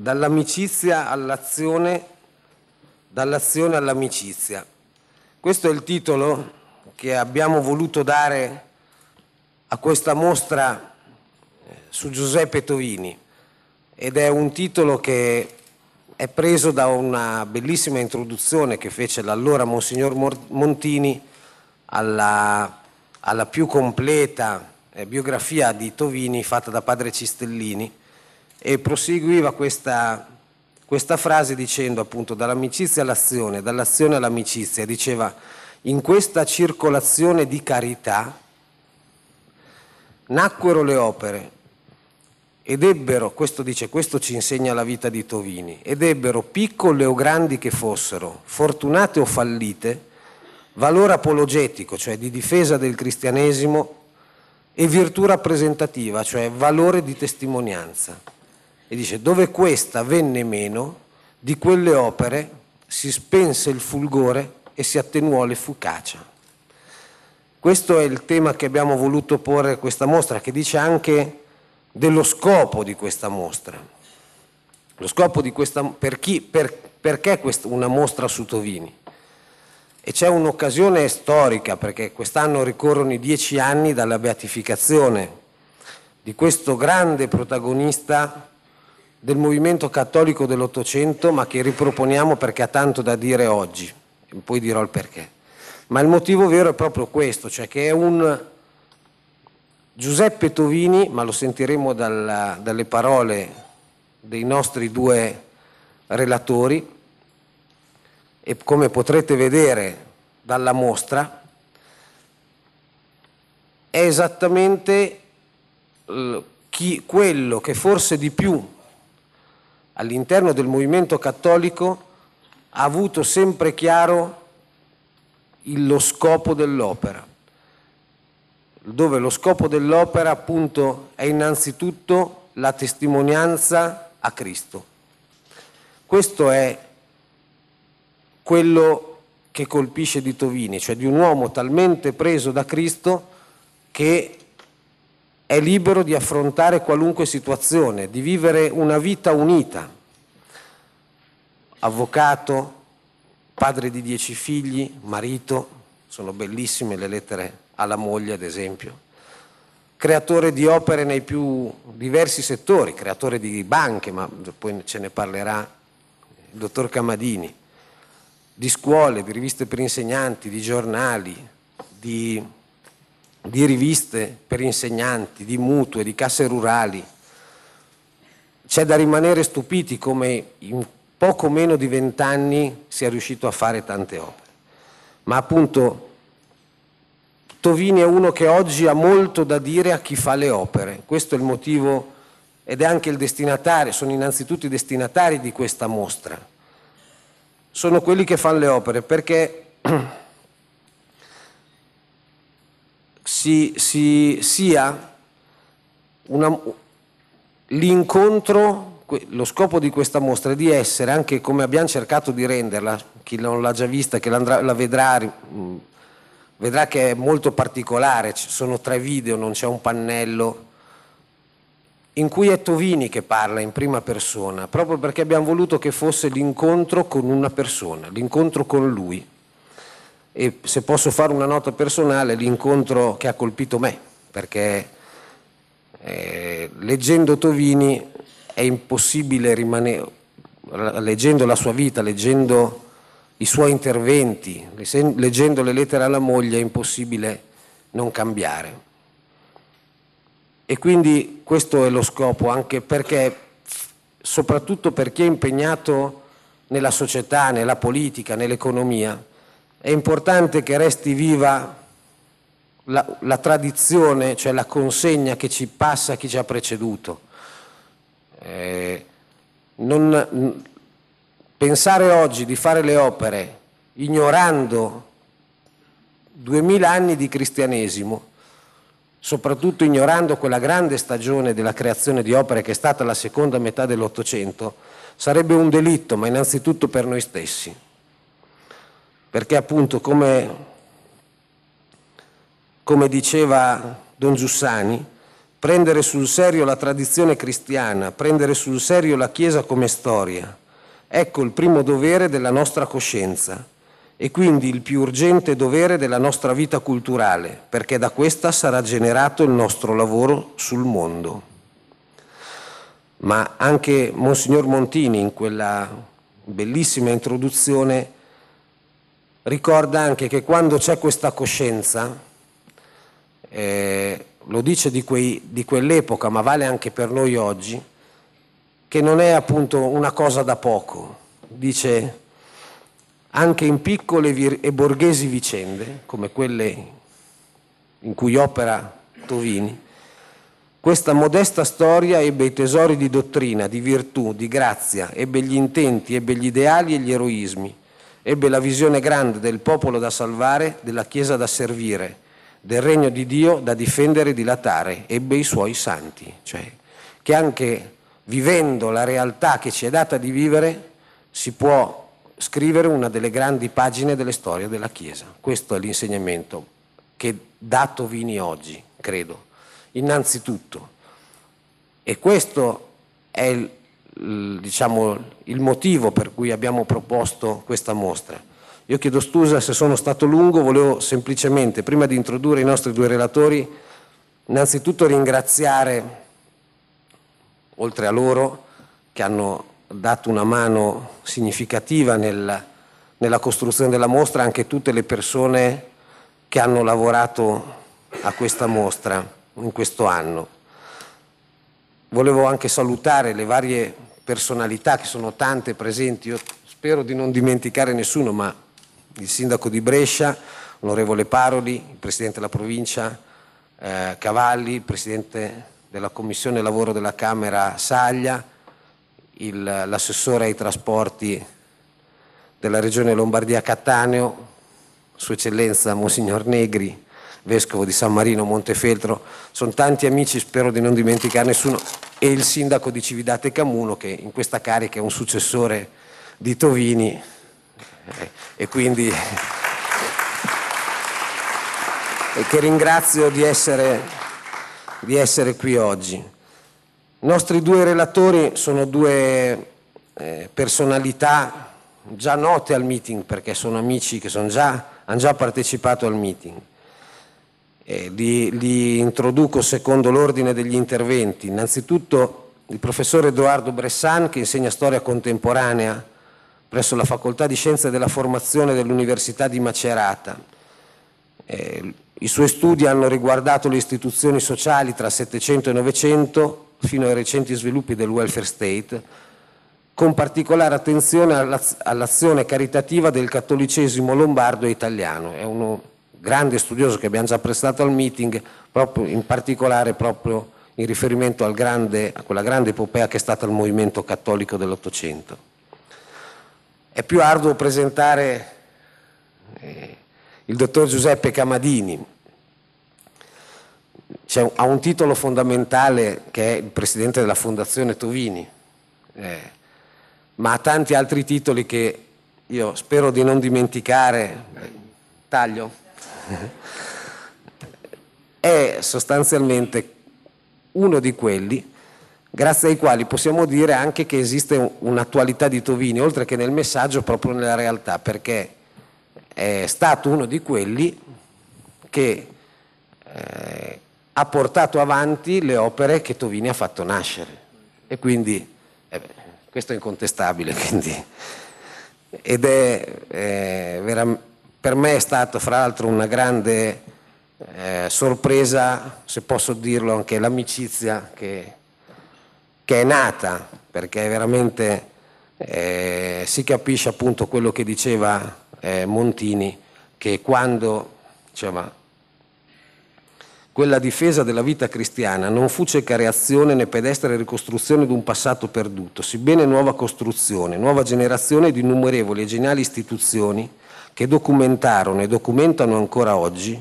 dall'amicizia all'azione, dall'azione all'amicizia. Questo è il titolo che abbiamo voluto dare a questa mostra eh, su Giuseppe Tovini ed è un titolo che è preso da una bellissima introduzione che fece l'allora Monsignor Montini alla, alla più completa eh, biografia di Tovini fatta da padre Cistellini e proseguiva questa, questa frase dicendo appunto dall'amicizia all'azione, dall'azione all'amicizia. Diceva in questa circolazione di carità nacquero le opere ed ebbero, questo dice, questo ci insegna la vita di Tovini, ed ebbero, piccole o grandi che fossero, fortunate o fallite, valore apologetico, cioè di difesa del cristianesimo, e virtù rappresentativa, cioè valore di testimonianza e dice dove questa venne meno, di quelle opere si spense il fulgore e si attenuò l'efficacia. Questo è il tema che abbiamo voluto porre a questa mostra, che dice anche dello scopo di questa mostra. Lo scopo di questa per chi, per, perché questa, una mostra su Tovini? E c'è un'occasione storica, perché quest'anno ricorrono i dieci anni dalla beatificazione di questo grande protagonista del movimento cattolico dell'Ottocento, ma che riproponiamo perché ha tanto da dire oggi, e poi dirò il perché. Ma il motivo vero è proprio questo, cioè che è un Giuseppe Tovini, ma lo sentiremo dalla, dalle parole dei nostri due relatori, e come potrete vedere dalla mostra, è esattamente chi, quello che forse di più all'interno del movimento cattolico ha avuto sempre chiaro lo scopo dell'opera, dove lo scopo dell'opera appunto è innanzitutto la testimonianza a Cristo. Questo è quello che colpisce di Tovini, cioè di un uomo talmente preso da Cristo che è libero di affrontare qualunque situazione, di vivere una vita unita. Avvocato, padre di dieci figli, marito, sono bellissime le lettere alla moglie ad esempio, creatore di opere nei più diversi settori, creatore di banche, ma poi ce ne parlerà il dottor Camadini, di scuole, di riviste per insegnanti, di giornali, di di riviste per insegnanti, di mutue, di casse rurali. C'è da rimanere stupiti come in poco meno di vent'anni sia riuscito a fare tante opere. Ma appunto Tovini è uno che oggi ha molto da dire a chi fa le opere. Questo è il motivo ed è anche il destinatario, sono innanzitutto i destinatari di questa mostra. Sono quelli che fanno le opere perché si, si, sia una, l'incontro, lo scopo di questa mostra è di essere, anche come abbiamo cercato di renderla, chi non l'ha già vista, che la vedrà, mm, vedrà che è molto particolare, ci sono tre video, non c'è un pannello, in cui è Tovini che parla in prima persona, proprio perché abbiamo voluto che fosse l'incontro con una persona, l'incontro con lui e se posso fare una nota personale, l'incontro che ha colpito me, perché eh, leggendo Tovini è impossibile rimanere, leggendo la sua vita, leggendo i suoi interventi, leggendo le lettere alla moglie è impossibile non cambiare. E quindi questo è lo scopo, anche perché, soprattutto per chi è impegnato nella società, nella politica, nell'economia, è importante che resti viva la, la tradizione, cioè la consegna che ci passa a chi ci ha preceduto. Eh, non, pensare oggi di fare le opere ignorando duemila anni di cristianesimo, soprattutto ignorando quella grande stagione della creazione di opere che è stata la seconda metà dell'Ottocento, sarebbe un delitto, ma innanzitutto per noi stessi perché appunto come, come diceva Don Giussani, prendere sul serio la tradizione cristiana, prendere sul serio la Chiesa come storia, ecco il primo dovere della nostra coscienza e quindi il più urgente dovere della nostra vita culturale, perché da questa sarà generato il nostro lavoro sul mondo. Ma anche Monsignor Montini in quella bellissima introduzione ricorda anche che quando c'è questa coscienza, eh, lo dice di, quei, di quell'epoca, ma vale anche per noi oggi, che non è appunto una cosa da poco, dice anche in piccole vir- e borghesi vicende, come quelle in cui opera Tovini, questa modesta storia ebbe i tesori di dottrina, di virtù, di grazia, ebbe gli intenti, ebbe gli ideali e gli eroismi ebbe la visione grande del popolo da salvare, della Chiesa da servire, del regno di Dio da difendere e dilatare, ebbe i suoi santi, cioè che anche vivendo la realtà che ci è data di vivere si può scrivere una delle grandi pagine delle storie della Chiesa. Questo è l'insegnamento che dato vini oggi, credo, innanzitutto. E questo è il diciamo, il motivo per cui abbiamo proposto questa mostra. Io chiedo scusa se sono stato lungo, volevo semplicemente, prima di introdurre i nostri due relatori, innanzitutto ringraziare, oltre a loro, che hanno dato una mano significativa nel, nella costruzione della mostra, anche tutte le persone che hanno lavorato a questa mostra in questo anno. Volevo anche salutare le varie personalità che sono tante presenti, io spero di non dimenticare nessuno, ma il sindaco di Brescia, l'onorevole Paroli, il presidente della provincia eh, Cavalli, il presidente della commissione lavoro della Camera Saglia, l'assessore ai trasporti della regione Lombardia Cattaneo, Sua Eccellenza Monsignor Negri, vescovo di San Marino, Montefeltro, sono tanti amici, spero di non dimenticare nessuno, e il sindaco di Cividate Camuno che in questa carica è un successore di Tovini eh, e quindi e che ringrazio di essere, di essere qui oggi. I nostri due relatori sono due eh, personalità già note al meeting perché sono amici che sono già, hanno già partecipato al meeting. Eh, li, li, introduco secondo l'ordine degli interventi. Innanzitutto il professor Edoardo Bressan, che insegna storia contemporanea presso la Facoltà di Scienze della Formazione dell'Università di Macerata. Eh, I suoi studi hanno riguardato le istituzioni sociali tra 700 e 900 fino ai recenti sviluppi del welfare state, con particolare attenzione all'azione caritativa del cattolicesimo lombardo e italiano. È uno grande studioso che abbiamo già prestato al meeting, proprio in particolare proprio in riferimento al grande, a quella grande epopea che è stata il movimento cattolico dell'Ottocento. È più arduo presentare eh, il dottor Giuseppe Camadini, un, ha un titolo fondamentale che è il presidente della Fondazione Tovini, eh, ma ha tanti altri titoli che io spero di non dimenticare. Taglio? è sostanzialmente uno di quelli grazie ai quali possiamo dire anche che esiste un'attualità di Tovini, oltre che nel messaggio, proprio nella realtà, perché è stato uno di quelli che eh, ha portato avanti le opere che Tovini ha fatto nascere. E quindi, eh questo è incontestabile, quindi. ed è eh, veramente per me è stata fra l'altro una grande eh, sorpresa, se posso dirlo, anche l'amicizia che, che è nata, perché veramente eh, si capisce appunto quello che diceva eh, Montini, che quando diceva quella difesa della vita cristiana non fu cieca reazione né pedestre ricostruzione di un passato perduto, sebbene nuova costruzione, nuova generazione di innumerevoli e geniali istituzioni che documentarono e documentano ancora oggi,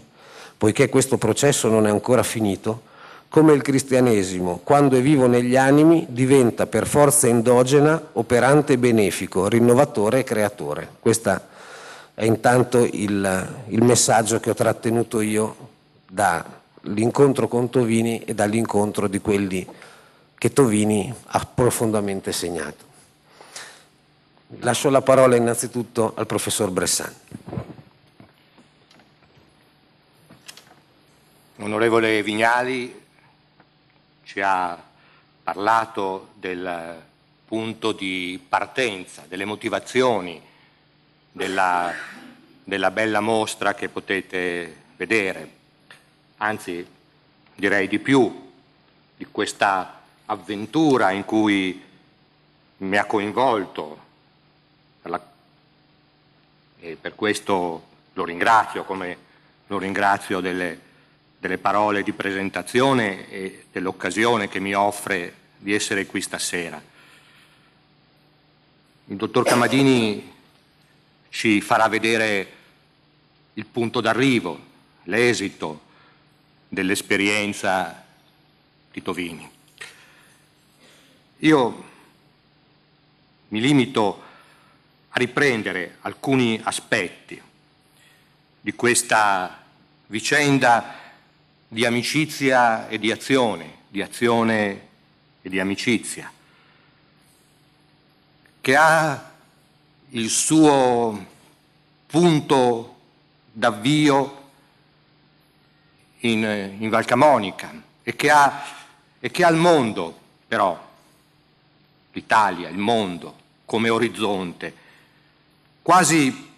poiché questo processo non è ancora finito, come il cristianesimo, quando è vivo negli animi, diventa per forza endogena, operante benefico, rinnovatore e creatore. Questo è intanto il, il messaggio che ho trattenuto io dall'incontro con Tovini e dall'incontro di quelli che Tovini ha profondamente segnato. Lascio la parola innanzitutto al professor Bressani. Onorevole Vignali ci ha parlato del punto di partenza, delle motivazioni della, della bella mostra che potete vedere, anzi direi di più, di questa avventura in cui mi ha coinvolto e per questo lo ringrazio, come lo ringrazio delle, delle parole di presentazione e dell'occasione che mi offre di essere qui stasera. Il dottor Camadini ci farà vedere il punto d'arrivo, l'esito dell'esperienza di Tovini. Io mi limito a a riprendere alcuni aspetti di questa vicenda di amicizia e di azione, di azione e di amicizia, che ha il suo punto d'avvio in, in Valcamonica e che, ha, e che ha il mondo però, l'Italia, il mondo come orizzonte quasi,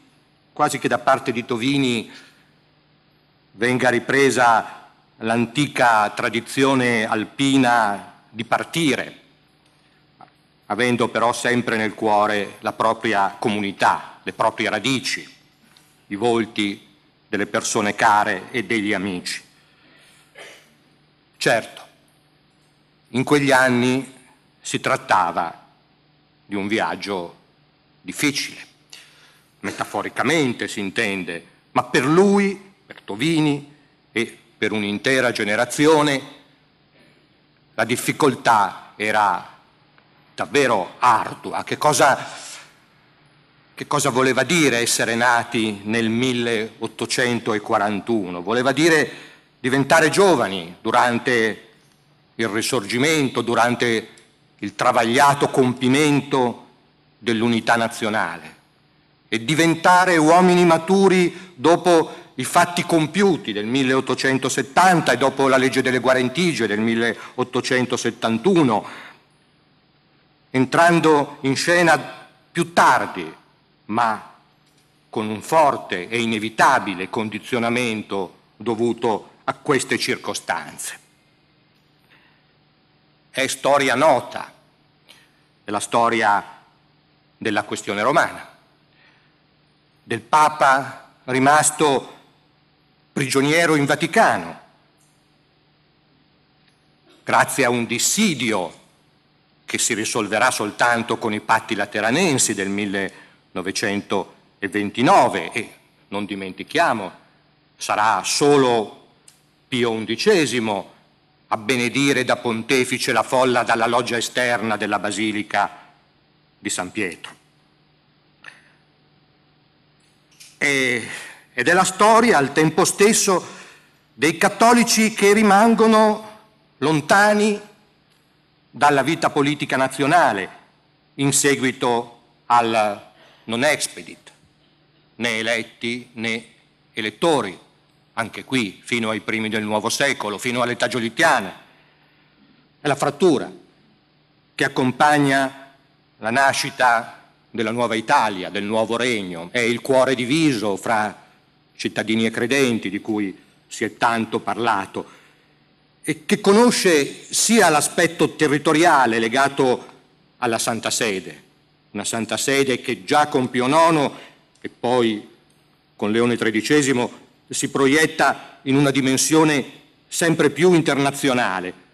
quasi che da parte di Tovini venga ripresa l'antica tradizione alpina di partire, avendo però sempre nel cuore la propria comunità, le proprie radici, i volti delle persone care e degli amici. Certo, in quegli anni si trattava di un viaggio difficile, metaforicamente si intende, ma per lui, per Tovini e per un'intera generazione, la difficoltà era davvero ardua. Che cosa, che cosa voleva dire essere nati nel 1841? Voleva dire diventare giovani durante il risorgimento, durante il travagliato compimento dell'unità nazionale e diventare uomini maturi dopo i fatti compiuti del 1870 e dopo la legge delle guarentigie del 1871, entrando in scena più tardi, ma con un forte e inevitabile condizionamento dovuto a queste circostanze. È storia nota, è la storia della questione romana del Papa rimasto prigioniero in Vaticano, grazie a un dissidio che si risolverà soltanto con i patti lateranensi del 1929 e non dimentichiamo, sarà solo Pio XI a benedire da pontefice la folla dalla loggia esterna della Basilica di San Pietro. e, ed è la storia al tempo stesso dei cattolici che rimangono lontani dalla vita politica nazionale in seguito al non expedit, né eletti né elettori, anche qui fino ai primi del nuovo secolo, fino all'età giolittiana. È la frattura che accompagna la nascita della nuova Italia, del nuovo regno, è il cuore diviso fra cittadini e credenti di cui si è tanto parlato e che conosce sia l'aspetto territoriale legato alla Santa Sede, una Santa Sede che già con Pio IX e poi con Leone XIII si proietta in una dimensione sempre più internazionale,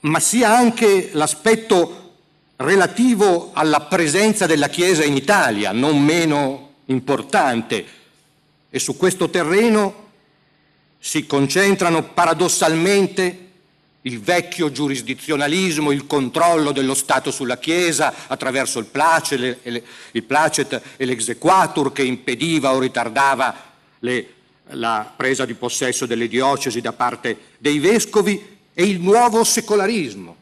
ma sia anche l'aspetto relativo alla presenza della Chiesa in Italia, non meno importante, e su questo terreno si concentrano paradossalmente il vecchio giurisdizionalismo, il controllo dello Stato sulla Chiesa attraverso il placet, il placet e l'exequatur che impediva o ritardava le, la presa di possesso delle diocesi da parte dei vescovi e il nuovo secolarismo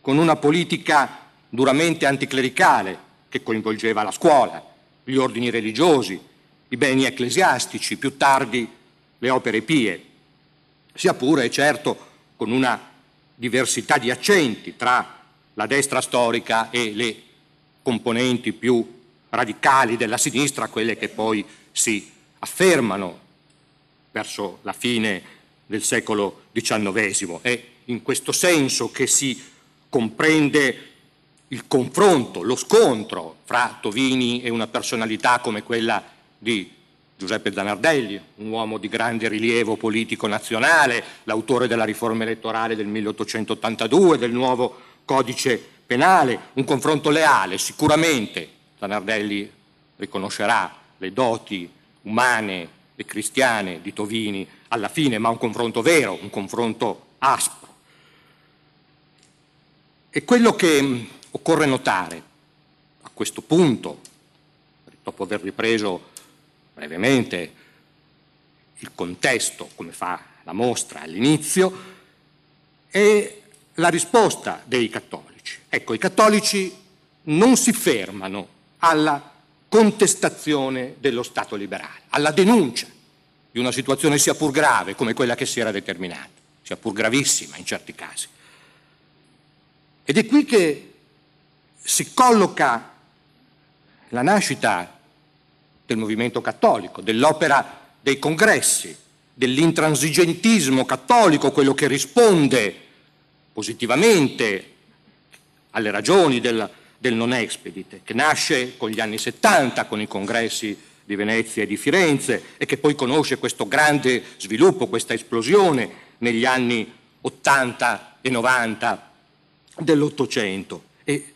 con una politica duramente anticlericale che coinvolgeva la scuola, gli ordini religiosi, i beni ecclesiastici, più tardi le opere pie, sia pure, certo, con una diversità di accenti tra la destra storica e le componenti più radicali della sinistra, quelle che poi si affermano verso la fine del secolo XIX. È in questo senso che si comprende il confronto, lo scontro fra Tovini e una personalità come quella di Giuseppe Zanardelli, un uomo di grande rilievo politico nazionale, l'autore della riforma elettorale del 1882, del nuovo codice penale, un confronto leale, sicuramente Zanardelli riconoscerà le doti umane e cristiane di Tovini alla fine, ma un confronto vero, un confronto aspro. E quello che Occorre notare a questo punto, dopo aver ripreso brevemente il contesto, come fa la mostra all'inizio, è la risposta dei cattolici. Ecco, i cattolici non si fermano alla contestazione dello Stato liberale, alla denuncia di una situazione sia pur grave come quella che si era determinata, sia pur gravissima in certi casi. Ed è qui che si colloca la nascita del movimento cattolico, dell'opera dei congressi, dell'intransigentismo cattolico, quello che risponde positivamente alle ragioni del, del non expedite, che nasce con gli anni 70, con i congressi di Venezia e di Firenze e che poi conosce questo grande sviluppo, questa esplosione negli anni 80 e 90 dell'Ottocento. E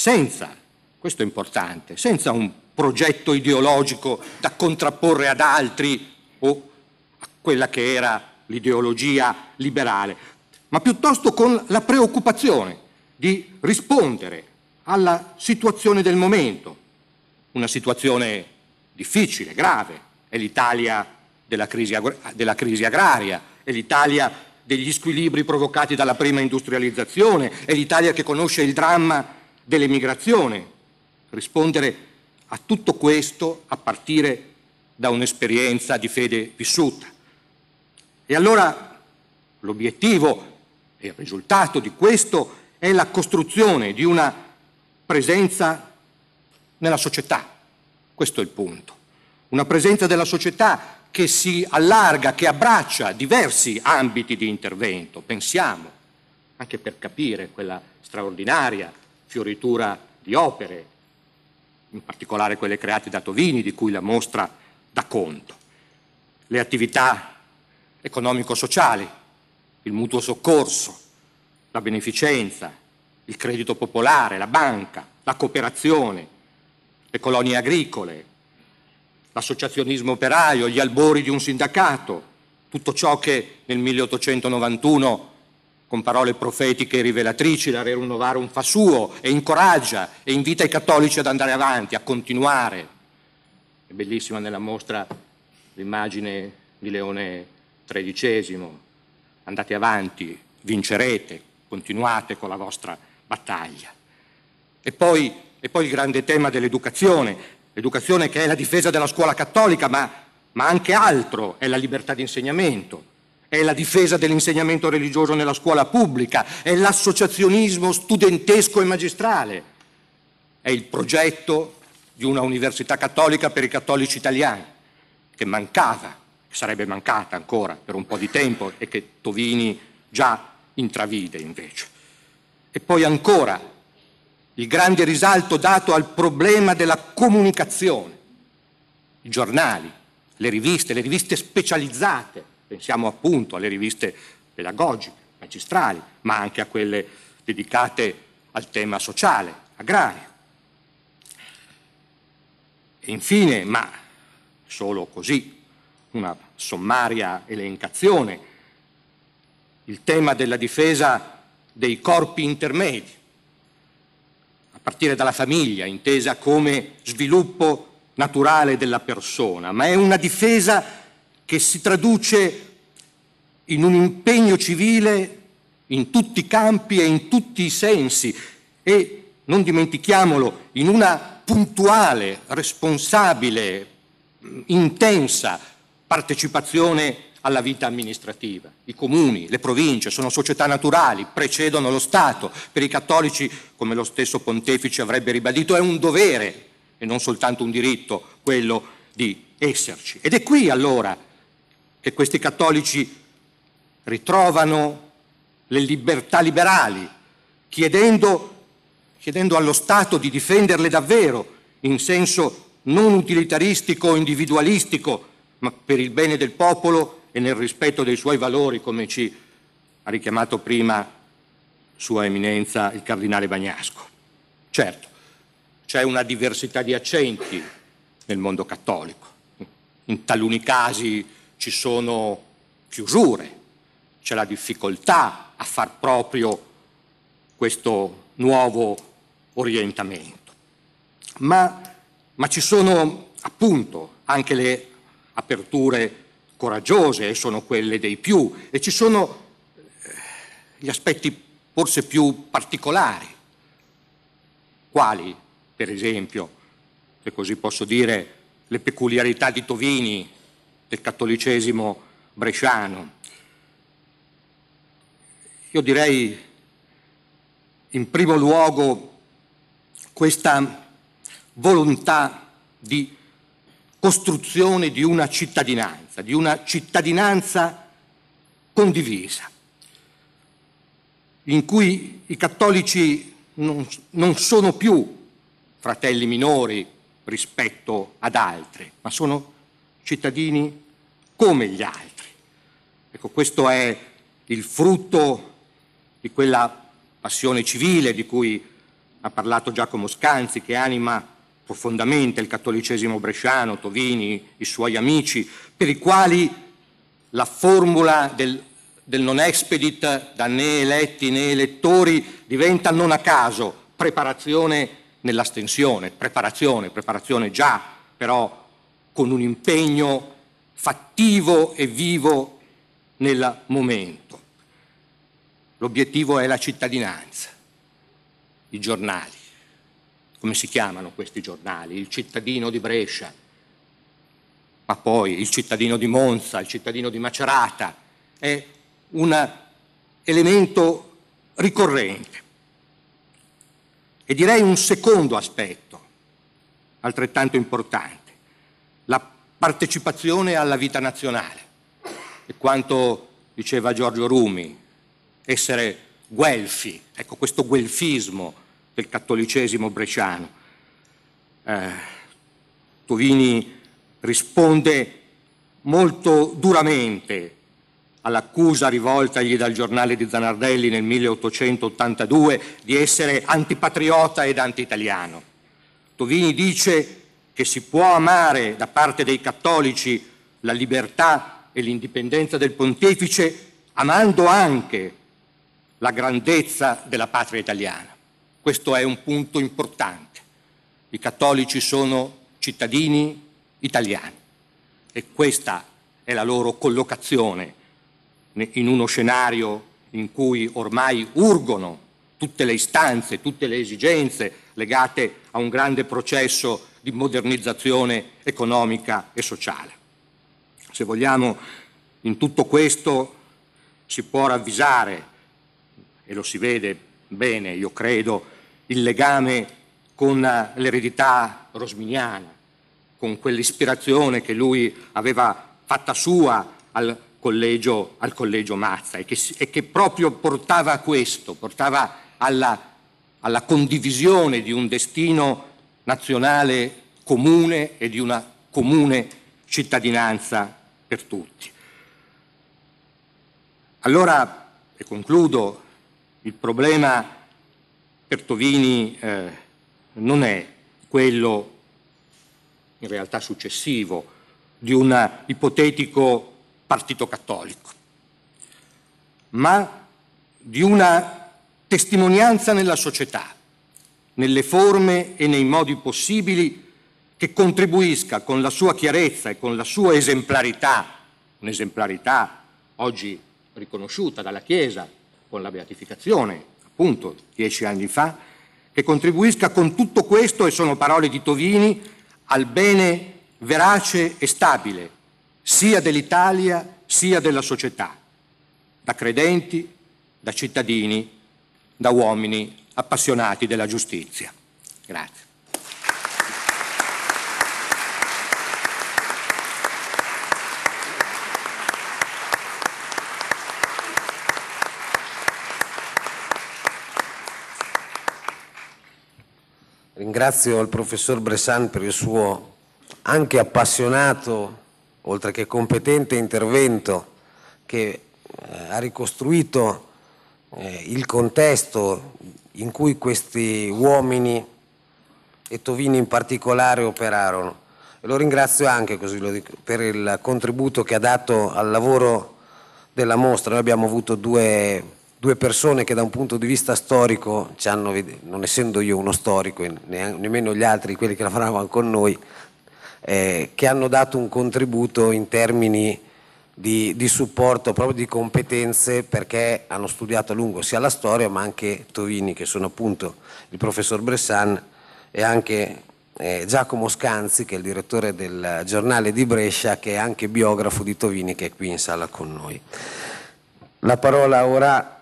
senza, questo è importante, senza un progetto ideologico da contrapporre ad altri o a quella che era l'ideologia liberale, ma piuttosto con la preoccupazione di rispondere alla situazione del momento, una situazione difficile, grave, è l'Italia della crisi, della crisi agraria, è l'Italia degli squilibri provocati dalla prima industrializzazione, è l'Italia che conosce il dramma dell'emigrazione, rispondere a tutto questo a partire da un'esperienza di fede vissuta. E allora l'obiettivo e il risultato di questo è la costruzione di una presenza nella società. Questo è il punto. Una presenza della società che si allarga, che abbraccia diversi ambiti di intervento. Pensiamo, anche per capire quella straordinaria fioritura di opere, in particolare quelle create da Tovini, di cui la mostra dà conto. Le attività economico-sociali, il mutuo soccorso, la beneficenza, il credito popolare, la banca, la cooperazione, le colonie agricole, l'associazionismo operaio, gli albori di un sindacato, tutto ciò che nel 1891 con parole profetiche e rivelatrici, la Rerum fa suo e incoraggia e invita i cattolici ad andare avanti, a continuare. È bellissima nella mostra l'immagine di Leone XIII, andate avanti, vincerete, continuate con la vostra battaglia. E poi, e poi il grande tema dell'educazione, l'educazione che è la difesa della scuola cattolica, ma, ma anche altro, è la libertà di insegnamento è la difesa dell'insegnamento religioso nella scuola pubblica, è l'associazionismo studentesco e magistrale, è il progetto di una università cattolica per i cattolici italiani, che mancava, che sarebbe mancata ancora per un po' di tempo e che Tovini già intravide invece. E poi ancora il grande risalto dato al problema della comunicazione, i giornali, le riviste, le riviste specializzate, pensiamo appunto alle riviste pedagogiche, magistrali, ma anche a quelle dedicate al tema sociale, agrario. E infine, ma solo così, una sommaria elencazione, il tema della difesa dei corpi intermedi, a partire dalla famiglia, intesa come sviluppo naturale della persona, ma è una difesa che si traduce in un impegno civile in tutti i campi e in tutti i sensi e, non dimentichiamolo, in una puntuale, responsabile, intensa partecipazione alla vita amministrativa. I comuni, le province sono società naturali, precedono lo Stato. Per i cattolici, come lo stesso pontefice avrebbe ribadito, è un dovere e non soltanto un diritto quello di esserci. Ed è qui allora che questi cattolici ritrovano le libertà liberali, chiedendo, chiedendo allo Stato di difenderle davvero in senso non utilitaristico o individualistico, ma per il bene del popolo e nel rispetto dei suoi valori, come ci ha richiamato prima Sua Eminenza il Cardinale Bagnasco. Certo, c'è una diversità di accenti nel mondo cattolico. In taluni casi ci sono chiusure, c'è la difficoltà a far proprio questo nuovo orientamento. Ma, ma ci sono appunto anche le aperture coraggiose e sono quelle dei più e ci sono eh, gli aspetti forse più particolari, quali per esempio, se così posso dire, le peculiarità di Tovini del cattolicesimo bresciano. Io direi in primo luogo questa volontà di costruzione di una cittadinanza, di una cittadinanza condivisa, in cui i cattolici non, non sono più fratelli minori rispetto ad altri, ma sono cittadini come gli altri. Ecco, questo è il frutto di quella passione civile di cui ha parlato Giacomo Scanzi, che anima profondamente il cattolicesimo bresciano, Tovini, i suoi amici, per i quali la formula del, del non expedit da né eletti né elettori diventa non a caso preparazione nell'astensione, preparazione, preparazione già, però con un impegno fattivo e vivo nel momento. L'obiettivo è la cittadinanza, i giornali. Come si chiamano questi giornali? Il cittadino di Brescia, ma poi il cittadino di Monza, il cittadino di Macerata. È un elemento ricorrente. E direi un secondo aspetto, altrettanto importante la partecipazione alla vita nazionale. E quanto diceva Giorgio Rumi, essere guelfi, ecco questo guelfismo del cattolicesimo bresciano. Eh, Tovini risponde molto duramente all'accusa rivoltagli dal giornale di Zanardelli nel 1882 di essere antipatriota ed anti-italiano. Tovini dice che si può amare da parte dei cattolici la libertà e l'indipendenza del pontefice, amando anche la grandezza della patria italiana. Questo è un punto importante. I cattolici sono cittadini italiani e questa è la loro collocazione in uno scenario in cui ormai urgono tutte le istanze, tutte le esigenze legate a un grande processo di modernizzazione economica e sociale. Se vogliamo, in tutto questo si può ravvisare, e lo si vede bene, io credo, il legame con l'eredità rosminiana, con quell'ispirazione che lui aveva fatta sua al collegio, al collegio Mazza e che, e che, proprio portava a questo, portava alla, alla condivisione di un destino nazionale comune e di una comune cittadinanza per tutti. Allora, e concludo, il problema per Tovini eh, non è quello in realtà successivo di un ipotetico partito cattolico, ma di una testimonianza nella società nelle forme e nei modi possibili, che contribuisca con la sua chiarezza e con la sua esemplarità, un'esemplarità oggi riconosciuta dalla Chiesa con la beatificazione, appunto, dieci anni fa, che contribuisca con tutto questo, e sono parole di Tovini, al bene verace e stabile, sia dell'Italia sia della società, da credenti, da cittadini, da uomini appassionati della giustizia. Grazie. Ringrazio il professor Bressan per il suo anche appassionato, oltre che competente intervento che eh, ha ricostruito eh, il contesto in cui questi uomini e Tovini in particolare operarono. E lo ringrazio anche lo dico, per il contributo che ha dato al lavoro della mostra. Noi abbiamo avuto due, due persone che da un punto di vista storico ci hanno, non essendo io uno storico, nemmeno gli altri, quelli che lavoravano con noi, eh, che hanno dato un contributo in termini di, di, supporto, proprio di competenze perché hanno studiato a lungo sia la storia ma anche Tovini che sono appunto il professor Bressan e anche eh, Giacomo Scanzi che è il direttore del giornale di Brescia che è anche biografo di Tovini che è qui in sala con noi. La parola ora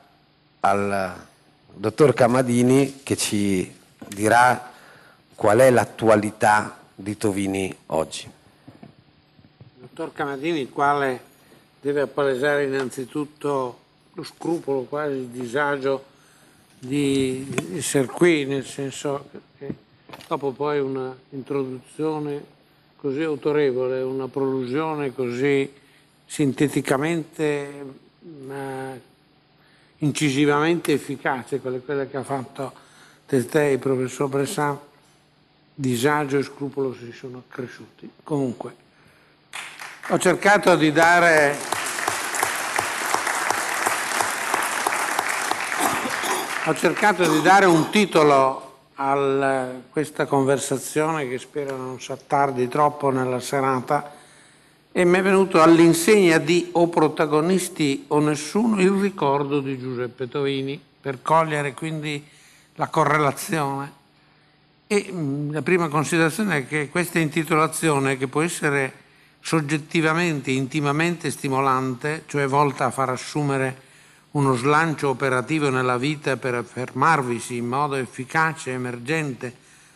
al dottor Camadini che ci dirà qual è l'attualità di Tovini oggi. Dottor Camadini, il quale deve appalesare innanzitutto lo scrupolo, quasi il disagio di essere qui, nel senso che dopo poi un'introduzione così autorevole, una prolusione così sinteticamente, ma incisivamente efficace, quella che ha fatto Testè il professor Bressan, disagio e scrupolo si sono cresciuti. Comunque, ho cercato di dare... ho cercato di dare un titolo a questa conversazione che spero non si attardi troppo nella serata e mi è venuto all'insegna di o protagonisti o nessuno il ricordo di Giuseppe Tovini per cogliere quindi la correlazione. E mm, la prima considerazione è che questa intitolazione che può essere soggettivamente, intimamente stimolante, cioè volta a far assumere uno slancio operativo nella vita per affermarvisi in modo efficace, emergente,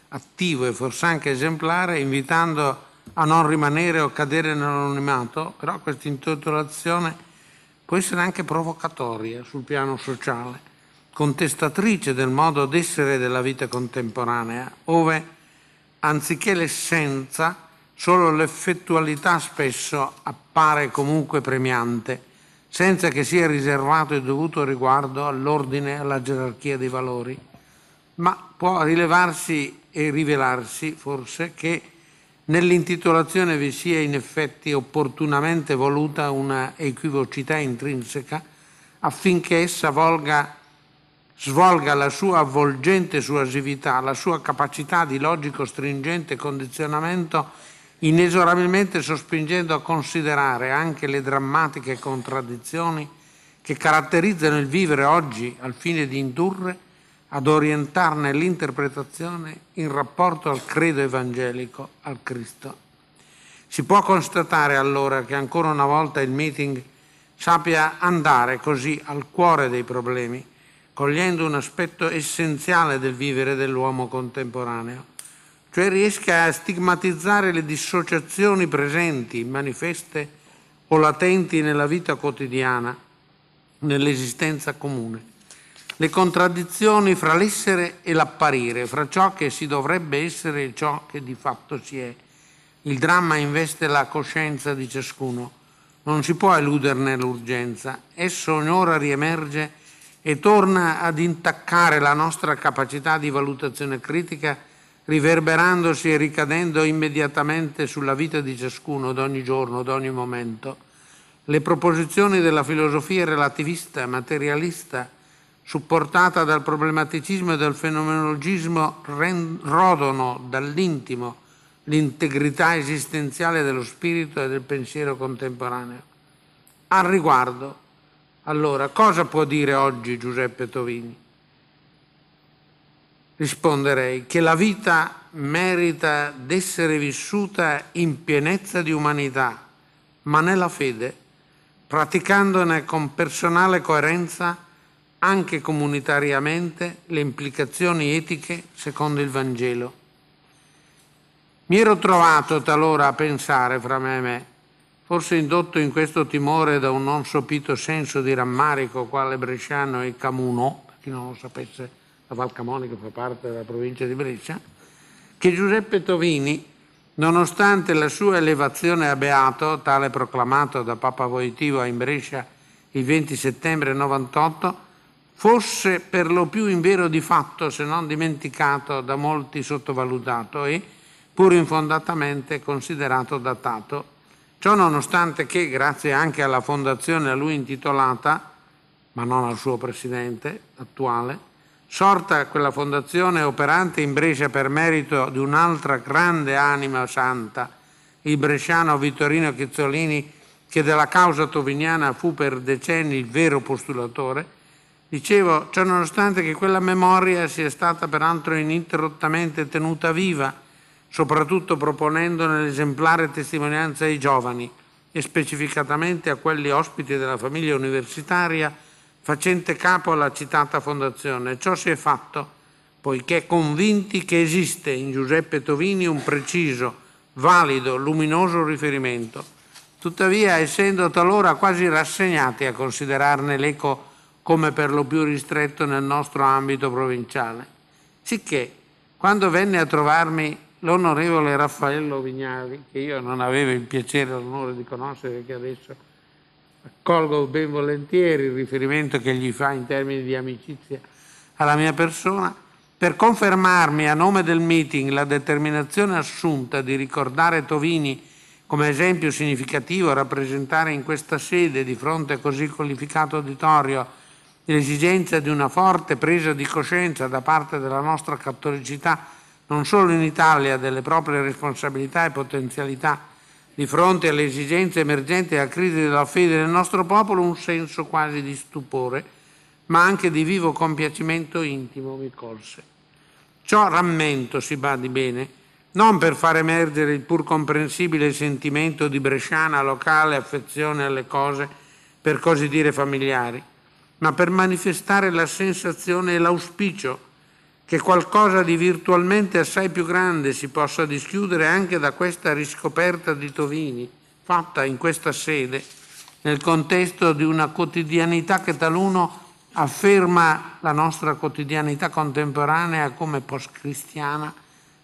attivo e forse anche esemplare, invitando a non rimanere o cadere nell'anonimato, però questa intitolazione può essere anche provocatoria sul piano sociale, contestatrice del modo d'essere della vita contemporanea, ove anziché l'essenza, solo l'effettualità spesso appare comunque premiante senza che sia riservato il dovuto riguardo all'ordine alla gerarchia dei valori, ma può rilevarsi e rivelarsi forse che nell'intitolazione vi sia in effetti opportunamente voluta una equivocità intrinseca affinché essa volga, svolga la sua avvolgente suasività, la sua capacità di logico stringente condizionamento inesorabilmente sospingendo a considerare anche le drammatiche contraddizioni che caratterizzano il vivere oggi al fine di indurre ad orientarne l'interpretazione in rapporto al credo evangelico, al Cristo. Si può constatare allora che ancora una volta il meeting sappia andare così al cuore dei problemi, cogliendo un aspetto essenziale del vivere dell'uomo contemporaneo, cioè riesca a stigmatizzare le dissociazioni presenti, manifeste o latenti nella vita quotidiana, nell'esistenza comune, le contraddizioni fra l'essere e l'apparire, fra ciò che si dovrebbe essere e ciò che di fatto si è. Il dramma investe la coscienza di ciascuno. Non si può eluderne l'urgenza. Esso ognora riemerge e torna ad intaccare la nostra capacità di valutazione critica riverberandosi e ricadendo immediatamente sulla vita di ciascuno d'ogni giorno, d'ogni momento, le proposizioni della filosofia relativista, materialista, supportata dal problematicismo e dal fenomenologismo, rodono dall'intimo l'integrità esistenziale dello spirito e del pensiero contemporaneo. Al riguardo, allora, cosa può dire oggi Giuseppe Tovini? risponderei che la vita merita d'essere vissuta in pienezza di umanità, ma nella fede, praticandone con personale coerenza anche comunitariamente le implicazioni etiche secondo il Vangelo. Mi ero trovato talora a pensare fra me e me, forse indotto in questo timore da un non sopito senso di rammarico quale bresciano e camuno, per chi non lo sapesse, la Val Camonica fa parte della provincia di Brescia, che Giuseppe Tovini, nonostante la sua elevazione a beato, tale proclamato da Papa Voitivo in Brescia il 20 settembre 98, fosse per lo più in vero di fatto, se non dimenticato, da molti sottovalutato e, pur infondatamente, considerato datato. Ciò nonostante che, grazie anche alla fondazione a lui intitolata, ma non al suo presidente attuale, Sorta quella fondazione operante in Brescia per merito di un'altra grande anima santa, il bresciano Vittorino Chizzolini, che della causa tovignana fu per decenni il vero postulatore, dicevo, ciononostante che quella memoria sia stata peraltro ininterrottamente tenuta viva, soprattutto proponendo nell'esemplare testimonianza ai giovani e specificatamente a quelli ospiti della famiglia universitaria, facente capo alla citata fondazione. Ciò si è fatto poiché convinti che esiste in Giuseppe Tovini un preciso, valido, luminoso riferimento, tuttavia essendo talora quasi rassegnati a considerarne l'eco come per lo più ristretto nel nostro ambito provinciale. Sicché, quando venne a trovarmi l'onorevole Raffaello Vignali, che io non avevo il piacere e l'onore di conoscere, che adesso Accolgo ben volentieri il riferimento che gli fa in termini di amicizia alla mia persona per confermarmi a nome del meeting la determinazione assunta di ricordare Tovini come esempio significativo a rappresentare in questa sede, di fronte a così qualificato auditorio, l'esigenza di una forte presa di coscienza da parte della nostra cattolicità, non solo in Italia, delle proprie responsabilità e potenzialità di fronte alle esigenze emergenti e alla crisi della fede del nostro popolo, un senso quasi di stupore, ma anche di vivo compiacimento intimo mi colse. Ciò rammento, si badi bene, non per far emergere il pur comprensibile sentimento di bresciana locale affezione alle cose, per così dire familiari, ma per manifestare la sensazione e l'auspicio che qualcosa di virtualmente assai più grande si possa dischiudere anche da questa riscoperta di Tovini, fatta in questa sede, nel contesto di una quotidianità che taluno afferma la nostra quotidianità contemporanea come post-cristiana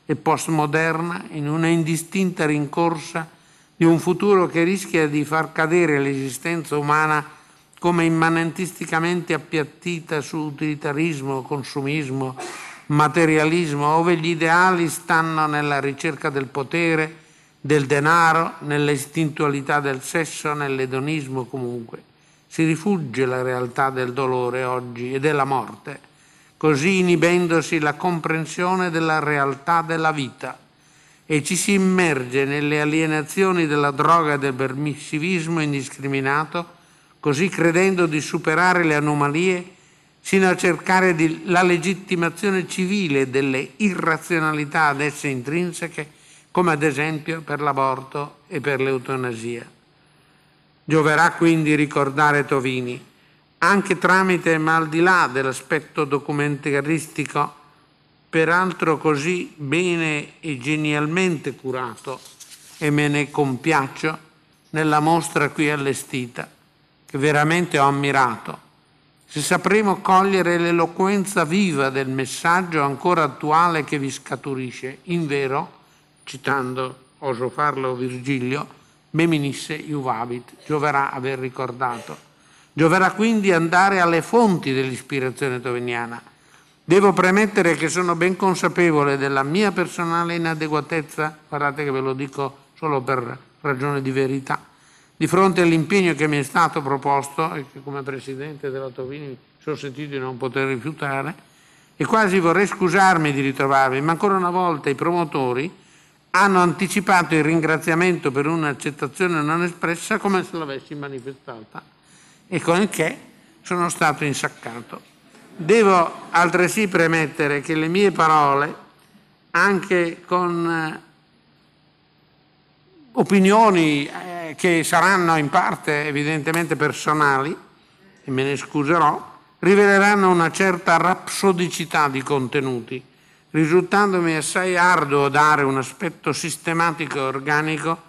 e postmoderna in una indistinta rincorsa di un futuro che rischia di far cadere l'esistenza umana come immanentisticamente appiattita su utilitarismo, consumismo materialismo, ove gli ideali stanno nella ricerca del potere, del denaro, nell'istintualità del sesso, nell'edonismo comunque. Si rifugge la realtà del dolore oggi e della morte, così inibendosi la comprensione della realtà della vita e ci si immerge nelle alienazioni della droga e del permissivismo indiscriminato, così credendo di superare le anomalie sino a cercare la legittimazione civile delle irrazionalità ad esse intrinseche, come ad esempio per l'aborto e per l'eutanasia. Gioverà quindi ricordare Tovini, anche tramite, ma al di là dell'aspetto documentaristico, peraltro così bene e genialmente curato, e me ne compiaccio, nella mostra qui allestita, che veramente ho ammirato se sapremo cogliere l'eloquenza viva del messaggio ancora attuale che vi scaturisce, in vero, citando, oso farlo Virgilio, Meminisse Juvavit, gioverà aver ricordato. Gioverà quindi andare alle fonti dell'ispirazione doveniana. Devo premettere che sono ben consapevole della mia personale inadeguatezza, guardate che ve lo dico solo per ragione di verità, di fronte all'impegno che mi è stato proposto e che come Presidente della Tovini sono sentito di non poter rifiutare, e quasi vorrei scusarmi di ritrovarmi, ma ancora una volta i promotori hanno anticipato il ringraziamento per un'accettazione non espressa come se l'avessi manifestata e con il che sono stato insaccato. Devo altresì premettere che le mie parole, anche con eh, opinioni eh, che saranno in parte evidentemente personali, e me ne scuserò, riveleranno una certa rapsodicità di contenuti, risultandomi assai arduo dare un aspetto sistematico e organico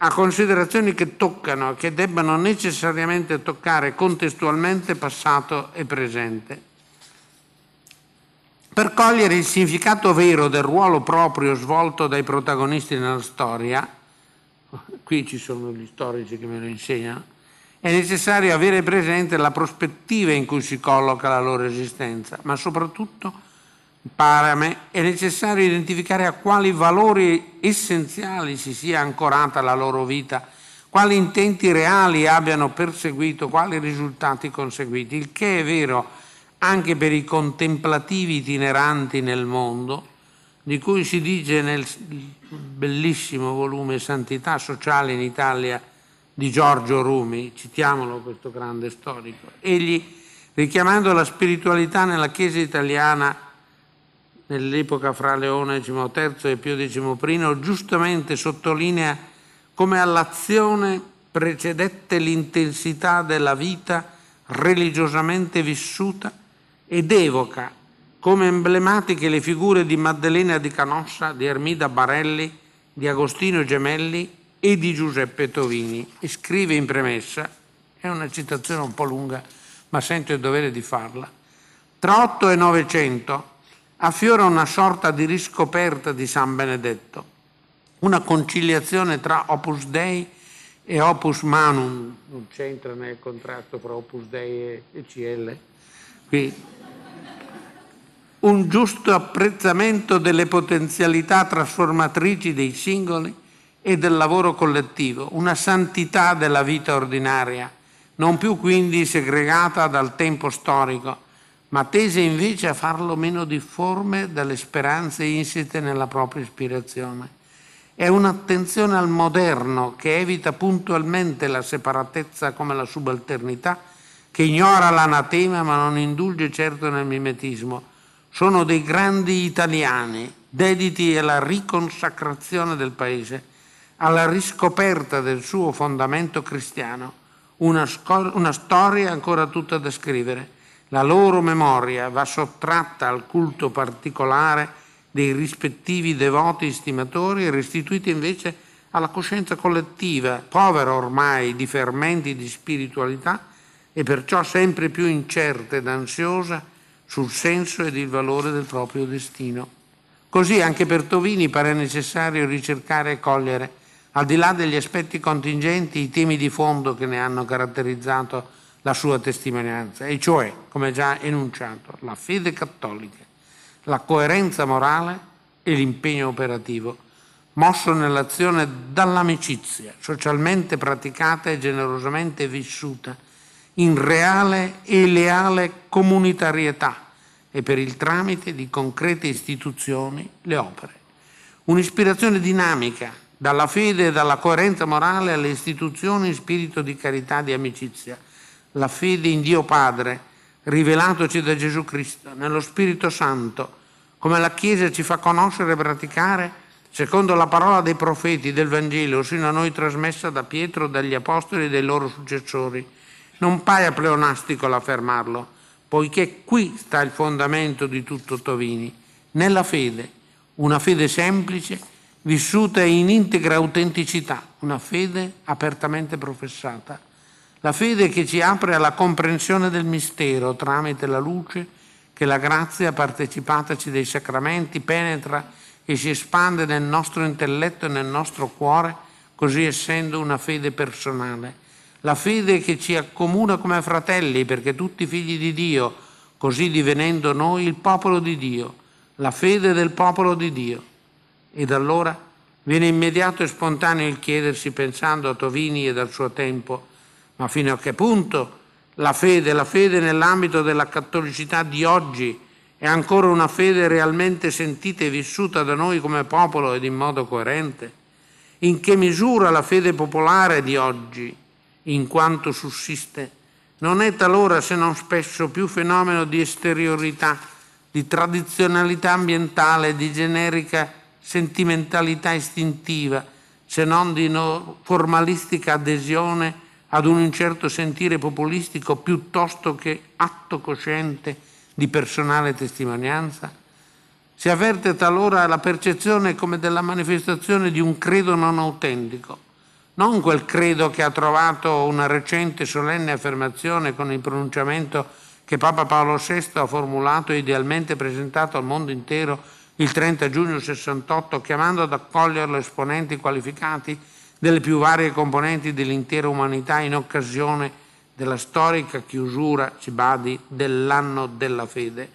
a considerazioni che toccano, che debbano necessariamente toccare contestualmente passato e presente. Per cogliere il significato vero del ruolo proprio svolto dai protagonisti nella storia, qui ci sono gli storici che me lo insegnano, è necessario avere presente la prospettiva in cui si colloca la loro esistenza, ma soprattutto, pare a me, è necessario identificare a quali valori essenziali si sia ancorata la loro vita, quali intenti reali abbiano perseguito, quali risultati conseguiti, il che è vero anche per i contemplativi itineranti nel mondo di cui si dice nel bellissimo volume Santità sociale in Italia di Giorgio Rumi, citiamolo questo grande storico. Egli, richiamando la spiritualità nella Chiesa italiana nell'epoca fra Leone XIII e Pio XI, giustamente sottolinea come all'azione precedette l'intensità della vita religiosamente vissuta ed evoca come emblematiche le figure di Maddalena di Canossa, di Ermida Barelli, di Agostino Gemelli e di Giuseppe Tovini. E scrive in premessa, è una citazione un po' lunga, ma sento il dovere di farla, tra 8 e 900 affiora una sorta di riscoperta di San Benedetto, una conciliazione tra Opus Dei e Opus Manum, non c'entra nel contratto fra Opus Dei e CL, qui un giusto apprezzamento delle potenzialità trasformatrici dei singoli e del lavoro collettivo, una santità della vita ordinaria, non più quindi segregata dal tempo storico, ma tese invece a farlo meno difforme dalle speranze insite nella propria ispirazione. È un'attenzione al moderno che evita puntualmente la separatezza come la subalternità, che ignora l'anatema ma non indulge certo nel mimetismo sono dei grandi italiani dediti alla riconsacrazione del paese, alla riscoperta del suo fondamento cristiano, una, una storia ancora tutta da scrivere. La loro memoria va sottratta al culto particolare dei rispettivi devoti stimatori e restituita invece alla coscienza collettiva, povera ormai di fermenti di spiritualità e perciò sempre più incerta ed ansiosa sul senso ed il valore del proprio destino. Così anche per Tovini pare necessario ricercare e cogliere, al di là degli aspetti contingenti, i temi di fondo che ne hanno caratterizzato la sua testimonianza, e cioè, come già enunciato, la fede cattolica, la coerenza morale e l'impegno operativo, mosso nell'azione dall'amicizia, socialmente praticata e generosamente vissuta, in reale e leale comunitarietà e per il tramite di concrete istituzioni le opere. Un'ispirazione dinamica dalla fede e dalla coerenza morale alle istituzioni in spirito di carità e di amicizia. La fede in Dio Padre, rivelatoci da Gesù Cristo, nello Spirito Santo, come la Chiesa ci fa conoscere e praticare, secondo la parola dei profeti del Vangelo, sino a noi trasmessa da Pietro, dagli Apostoli e dai loro successori non pare pleonastico l'affermarlo, poiché qui sta il fondamento di tutto Tovini, nella fede, una fede semplice, vissuta in integra autenticità, una fede apertamente professata, la fede che ci apre alla comprensione del mistero tramite la luce che la grazia partecipataci dei sacramenti penetra e si espande nel nostro intelletto e nel nostro cuore, così essendo una fede personale la fede che ci accomuna come fratelli, perché tutti figli di Dio, così divenendo noi il popolo di Dio, la fede del popolo di Dio. Ed allora viene immediato e spontaneo il chiedersi, pensando a Tovini ed al suo tempo, ma fino a che punto la fede, la fede nell'ambito della cattolicità di oggi, è ancora una fede realmente sentita e vissuta da noi come popolo ed in modo coerente? In che misura la fede popolare di oggi, in quanto sussiste, non è talora se non spesso più fenomeno di esteriorità, di tradizionalità ambientale, di generica sentimentalità istintiva, se non di no formalistica adesione ad un incerto sentire populistico piuttosto che atto cosciente di personale testimonianza? Si avverte talora la percezione come della manifestazione di un credo non autentico, non quel credo che ha trovato una recente solenne affermazione con il pronunciamento che Papa Paolo VI ha formulato e idealmente presentato al mondo intero il 30 giugno 68, chiamando ad accoglierlo esponenti qualificati delle più varie componenti dell'intera umanità in occasione della storica chiusura, ci badi, dell'anno della fede.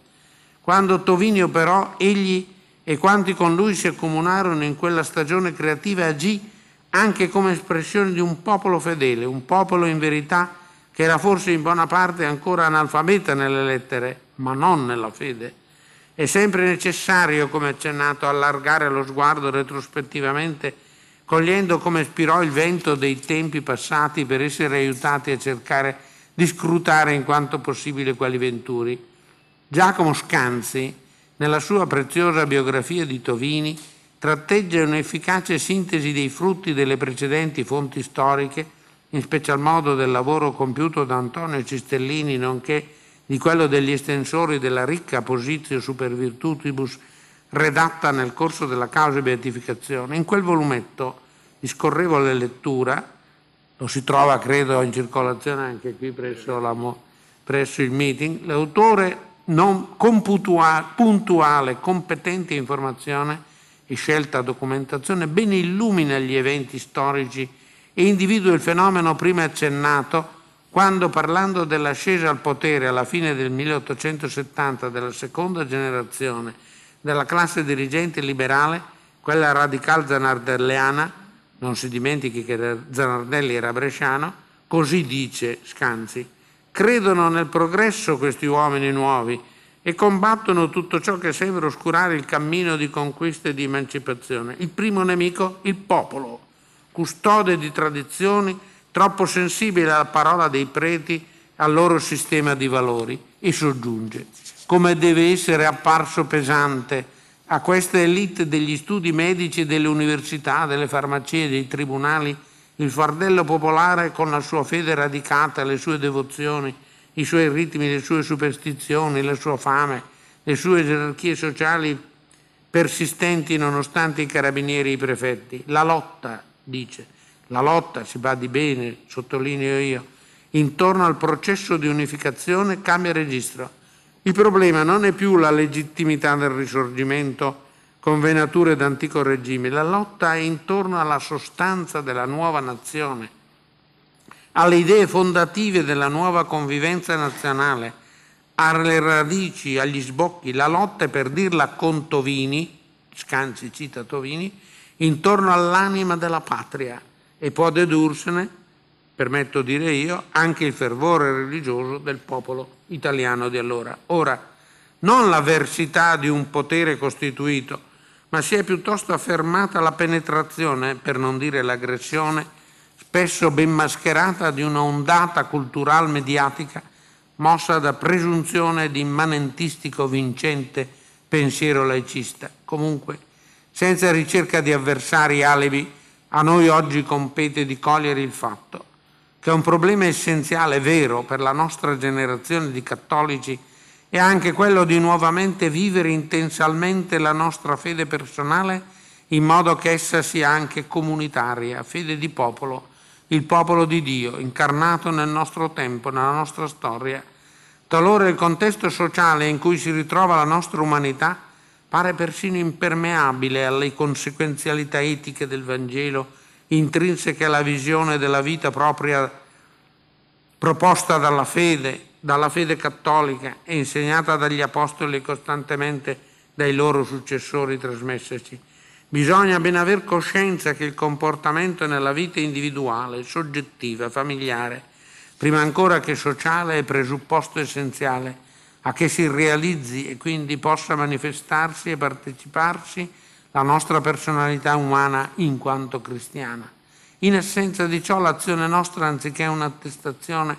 Quando Tovinio però, egli e quanti con lui si accomunarono in quella stagione creativa agì anche come espressione di un popolo fedele, un popolo in verità che era forse in buona parte ancora analfabeta nelle lettere, ma non nella fede. È sempre necessario, come accennato, allargare lo sguardo retrospettivamente, cogliendo come spirò il vento dei tempi passati per essere aiutati a cercare di scrutare in quanto possibile quali venturi. Giacomo Scanzi, nella sua preziosa biografia di Tovini, tratteggia un'efficace sintesi dei frutti delle precedenti fonti storiche, in special modo del lavoro compiuto da Antonio Cistellini, nonché di quello degli estensori della ricca Posizio Super Virtutibus redatta nel corso della causa e beatificazione. In quel volumetto discorrevole lettura, lo si trova credo in circolazione anche qui presso, la, presso il meeting, l'autore non puntuale, competente informazione e scelta documentazione ben illumina gli eventi storici e individua il fenomeno prima accennato quando parlando dell'ascesa al potere alla fine del 1870 della seconda generazione della classe dirigente liberale, quella radical zanardelliana, non si dimentichi che Zanardelli era bresciano, così dice Scanzi, credono nel progresso questi uomini nuovi e combattono tutto ciò che sembra oscurare il cammino di conquista e di emancipazione. Il primo nemico, il popolo, custode di tradizioni, troppo sensibile alla parola dei preti, al loro sistema di valori, e soggiunge, come deve essere apparso pesante a questa elite degli studi medici delle università, delle farmacie, dei tribunali, il fardello popolare con la sua fede radicata, le sue devozioni, i suoi ritmi, le sue superstizioni, la sua fame, le sue gerarchie sociali persistenti nonostante i carabinieri e i prefetti. La lotta, dice, la lotta, si va di bene, sottolineo io, intorno al processo di unificazione cambia registro. Il problema non è più la legittimità del risorgimento con venature d'antico regime, la lotta è intorno alla sostanza della nuova nazione alle idee fondative della nuova convivenza nazionale, alle radici, agli sbocchi, la lotta, per dirla con Tovini, Scanzi cita Tovini, intorno all'anima della patria e può dedursene, permetto dire io, anche il fervore religioso del popolo italiano di allora. Ora, non l'avversità di un potere costituito, ma si è piuttosto affermata la penetrazione, per non dire l'aggressione, spesso ben mascherata di una ondata cultural mediatica mossa da presunzione di immanentistico vincente pensiero laicista. Comunque, senza ricerca di avversari alibi, a noi oggi compete di cogliere il fatto che un problema essenziale, vero, per la nostra generazione di cattolici è anche quello di nuovamente vivere intensamente la nostra fede personale in modo che essa sia anche comunitaria, fede di popolo il popolo di Dio, incarnato nel nostro tempo, nella nostra storia. Talora il contesto sociale in cui si ritrova la nostra umanità pare persino impermeabile alle conseguenzialità etiche del Vangelo, intrinseche alla visione della vita propria proposta dalla fede, dalla fede cattolica e insegnata dagli apostoli costantemente dai loro successori trasmesseci Bisogna ben aver coscienza che il comportamento nella vita individuale, soggettiva, familiare, prima ancora che sociale, è presupposto essenziale a che si realizzi e quindi possa manifestarsi e parteciparsi la nostra personalità umana in quanto cristiana. In assenza di ciò l'azione nostra, anziché un'attestazione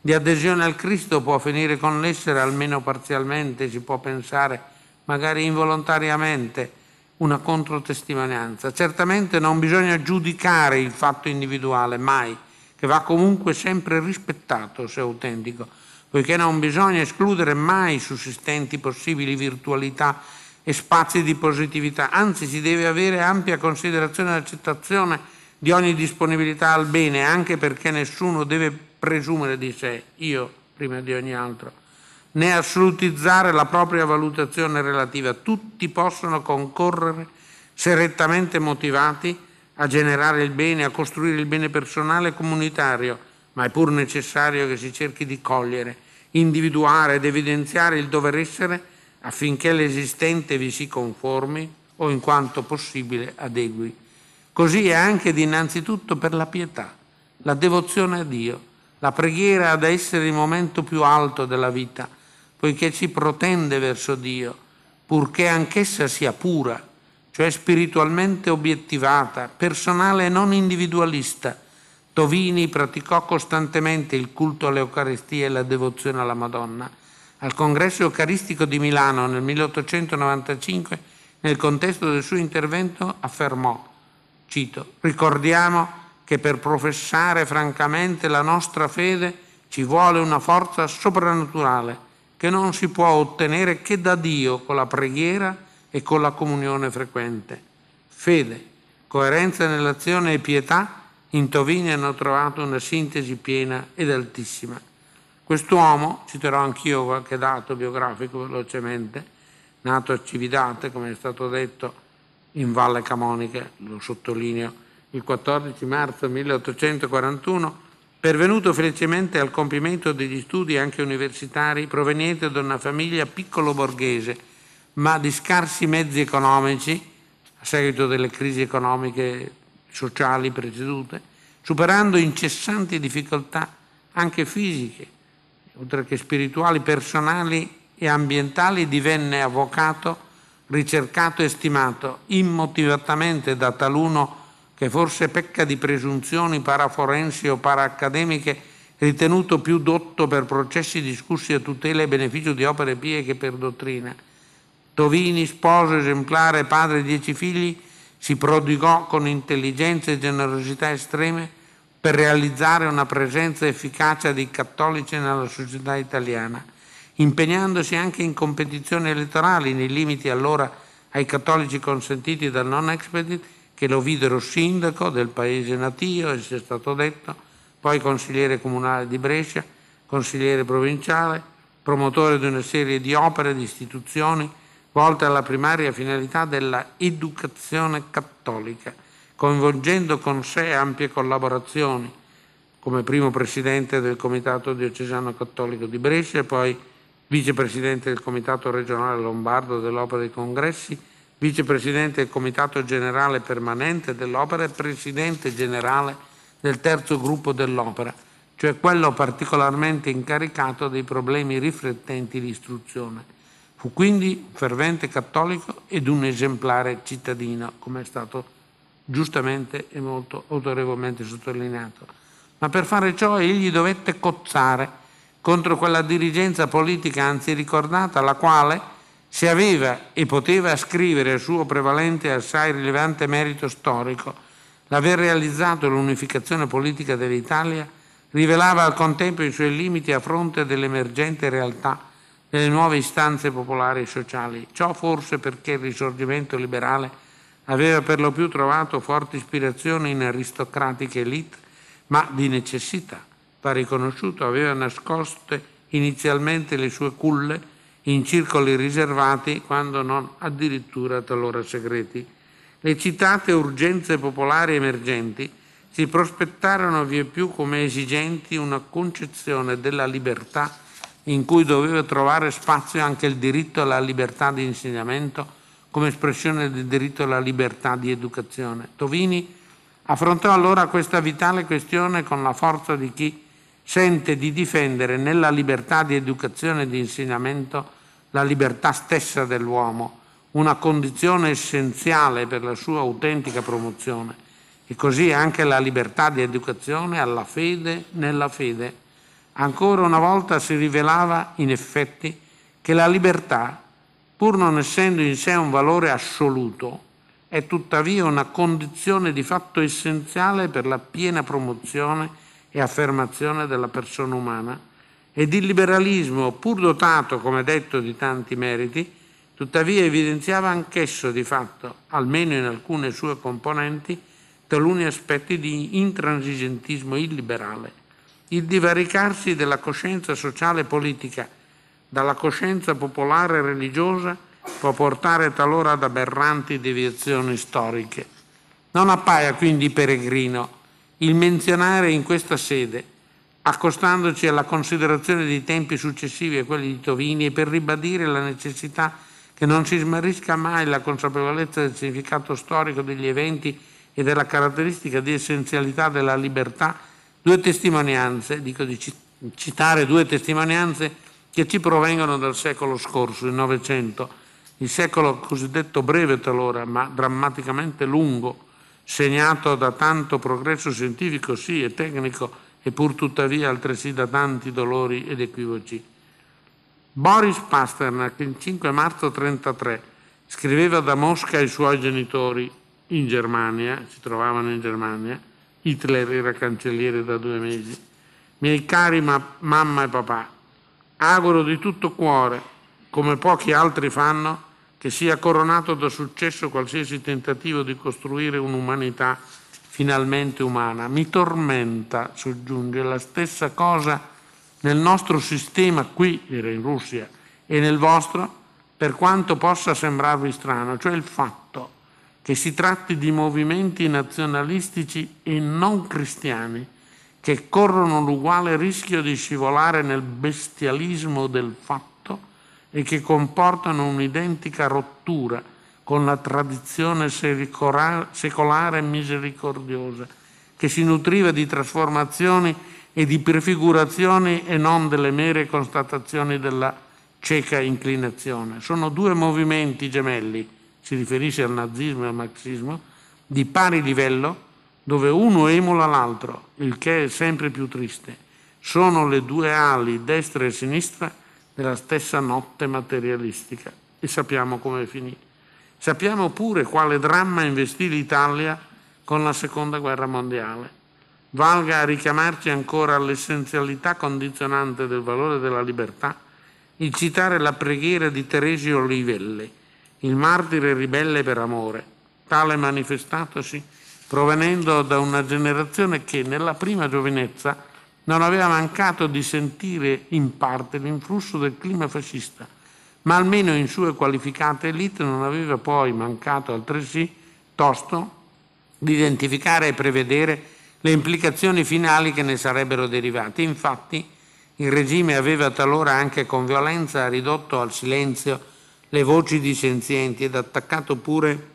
di adesione al Cristo, può finire con l'essere, almeno parzialmente, si può pensare, magari involontariamente, una controtestimonianza. Certamente non bisogna giudicare il fatto individuale, mai, che va comunque sempre rispettato se autentico, poiché non bisogna escludere mai sussistenti possibili virtualità e spazi di positività, anzi si deve avere ampia considerazione e accettazione di ogni disponibilità al bene, anche perché nessuno deve presumere di sé, io prima di ogni altro né assolutizzare la propria valutazione relativa. Tutti possono concorrere, se rettamente motivati, a generare il bene, a costruire il bene personale e comunitario, ma è pur necessario che si cerchi di cogliere, individuare ed evidenziare il dover essere affinché l'esistente vi si conformi o in quanto possibile adegui. Così è anche ed innanzitutto per la pietà, la devozione a Dio, la preghiera ad essere il momento più alto della vita, poiché si protende verso Dio, purché anch'essa sia pura, cioè spiritualmente obiettivata, personale e non individualista. Tovini praticò costantemente il culto all'Eucaristia e la devozione alla Madonna. Al congresso eucaristico di Milano nel 1895, nel contesto del suo intervento, affermò, cito, ricordiamo che per professare francamente la nostra fede ci vuole una forza soprannaturale che non si può ottenere che da Dio con la preghiera e con la comunione frequente. Fede, coerenza nell'azione e pietà in Tovini hanno trovato una sintesi piena ed altissima. Quest'uomo, citerò anch'io qualche dato biografico velocemente, nato a Cividate, come è stato detto, in Valle Camonica, lo sottolineo, il 14 marzo 1841, pervenuto felicemente al compimento degli studi anche universitari proveniente da una famiglia piccolo borghese, ma di scarsi mezzi economici, a seguito delle crisi economiche e sociali precedute, superando incessanti difficoltà anche fisiche, oltre che spirituali, personali e ambientali, divenne avvocato ricercato e stimato immotivatamente da taluno che forse pecca di presunzioni paraforensi o paraaccademiche, ritenuto più dotto per processi discussi a tutela e beneficio di opere pie che per dottrina. Tovini, sposo esemplare, padre di dieci figli, si prodigò con intelligenza e generosità estreme per realizzare una presenza efficace di cattolici nella società italiana, impegnandosi anche in competizioni elettorali nei limiti allora ai cattolici consentiti dal non expedit che lo videro sindaco del paese natio, e si è stato detto, poi consigliere comunale di Brescia, consigliere provinciale, promotore di una serie di opere e di istituzioni volte alla primaria finalità della educazione cattolica, coinvolgendo con sé ampie collaborazioni come primo presidente del Comitato Diocesano Cattolico di Brescia e poi vicepresidente del Comitato regionale lombardo dell'Opera dei Congressi vicepresidente del Comitato Generale Permanente dell'Opera e presidente generale del terzo gruppo dell'Opera, cioè quello particolarmente incaricato dei problemi riflettenti l'istruzione. Fu quindi fervente cattolico ed un esemplare cittadino, come è stato giustamente e molto autorevolmente sottolineato. Ma per fare ciò egli dovette cozzare contro quella dirigenza politica anzi ricordata, la quale, se aveva e poteva ascrivere al suo prevalente e assai rilevante merito storico l'aver realizzato l'unificazione politica dell'Italia, rivelava al contempo i suoi limiti a fronte dell'emergente realtà delle nuove istanze popolari e sociali. Ciò forse perché il risorgimento liberale aveva per lo più trovato forte ispirazione in aristocratiche elite, ma di necessità, va riconosciuto, aveva nascoste inizialmente le sue culle in circoli riservati, quando non addirittura talora segreti. Le citate urgenze popolari emergenti si prospettarono più come esigenti una concezione della libertà in cui doveva trovare spazio anche il diritto alla libertà di insegnamento come espressione del diritto alla libertà di educazione. Tovini affrontò allora questa vitale questione con la forza di chi sente di difendere nella libertà di educazione e di insegnamento la libertà stessa dell'uomo, una condizione essenziale per la sua autentica promozione. E così anche la libertà di educazione alla fede nella fede. Ancora una volta si rivelava, in effetti, che la libertà, pur non essendo in sé un valore assoluto, è tuttavia una condizione di fatto essenziale per la piena promozione e affermazione della persona umana ed il liberalismo, pur dotato, come detto, di tanti meriti, tuttavia evidenziava anch'esso di fatto, almeno in alcune sue componenti, taluni aspetti di intransigentismo illiberale, il divaricarsi della coscienza sociale e politica dalla coscienza popolare e religiosa può portare talora ad aberranti deviazioni storiche. Non appaia quindi peregrino il menzionare in questa sede accostandoci alla considerazione dei tempi successivi a quelli di Tovini e per ribadire la necessità che non si smarrisca mai la consapevolezza del significato storico degli eventi e della caratteristica di essenzialità della libertà, due testimonianze, dico di citare due testimonianze che ci provengono dal secolo scorso, il Novecento, il secolo cosiddetto breve talora, ma drammaticamente lungo, segnato da tanto progresso scientifico sì e tecnico, e pur tuttavia altresì da tanti dolori ed equivoci. Boris Pasternak il 5 marzo 1933 scriveva da Mosca ai suoi genitori in Germania, si trovavano in Germania, Hitler era cancelliere da due mesi, miei cari ma- mamma e papà, auguro di tutto cuore, come pochi altri fanno, che sia coronato da successo qualsiasi tentativo di costruire un'umanità finalmente umana. Mi tormenta, soggiunge, la stessa cosa nel nostro sistema qui, era in Russia, e nel vostro, per quanto possa sembrarvi strano, cioè il fatto che si tratti di movimenti nazionalistici e non cristiani che corrono l'uguale rischio di scivolare nel bestialismo del fatto e che comportano un'identica rottura con la tradizione secolare misericordiosa, che si nutriva di trasformazioni e di prefigurazioni e non delle mere constatazioni della cieca inclinazione. Sono due movimenti gemelli, si riferisce al nazismo e al marxismo, di pari livello, dove uno emula l'altro, il che è sempre più triste. Sono le due ali, destra e sinistra, della stessa notte materialistica. E sappiamo come è finita. Sappiamo pure quale dramma investì l'Italia con la Seconda Guerra Mondiale. Valga a richiamarci ancora all'essenzialità condizionante del valore della libertà il citare la preghiera di Teresio Olivelli, il martire ribelle per amore, tale manifestatosi provenendo da una generazione che nella prima giovinezza non aveva mancato di sentire in parte l'influsso del clima fascista ma almeno in sue qualificate elite non aveva poi mancato altresì tosto di identificare e prevedere le implicazioni finali che ne sarebbero derivate. Infatti il regime aveva talora anche con violenza ridotto al silenzio le voci dissenzienti ed attaccato pure,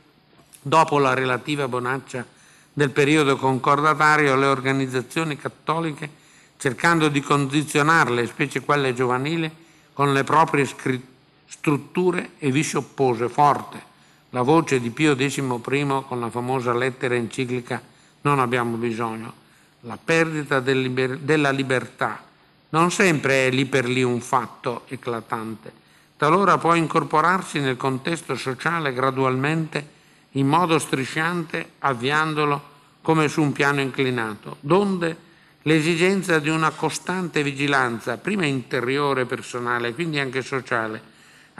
dopo la relativa bonaccia del periodo concordatario, le organizzazioni cattoliche cercando di condizionarle, specie quelle giovanili, con le proprie scritture strutture e vi si oppose forte. La voce di Pio XI con la famosa lettera enciclica Non abbiamo bisogno, la perdita del liber- della libertà non sempre è lì per lì un fatto eclatante, talora può incorporarsi nel contesto sociale gradualmente in modo strisciante, avviandolo come su un piano inclinato, donde l'esigenza di una costante vigilanza, prima interiore personale, quindi anche sociale,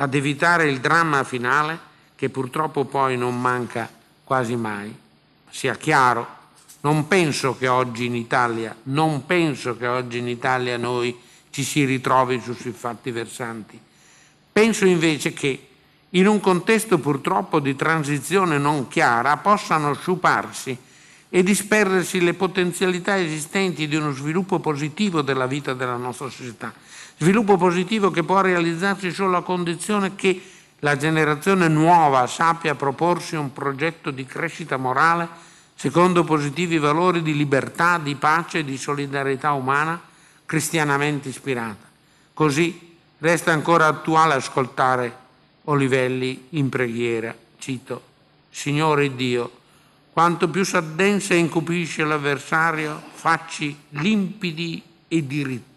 ad evitare il dramma finale che purtroppo poi non manca quasi mai. Sia chiaro, non penso che oggi in Italia, non penso che oggi in Italia noi ci si ritrovi su sui fatti versanti. Penso invece che in un contesto purtroppo di transizione non chiara possano sciuparsi e disperdersi le potenzialità esistenti di uno sviluppo positivo della vita della nostra società, Sviluppo positivo che può realizzarsi solo a condizione che la generazione nuova sappia proporsi un progetto di crescita morale secondo positivi valori di libertà, di pace e di solidarietà umana cristianamente ispirata. Così resta ancora attuale ascoltare Olivelli in preghiera, cito, Signore Dio, quanto più s'addensa e incupisce l'avversario, facci limpidi e diritti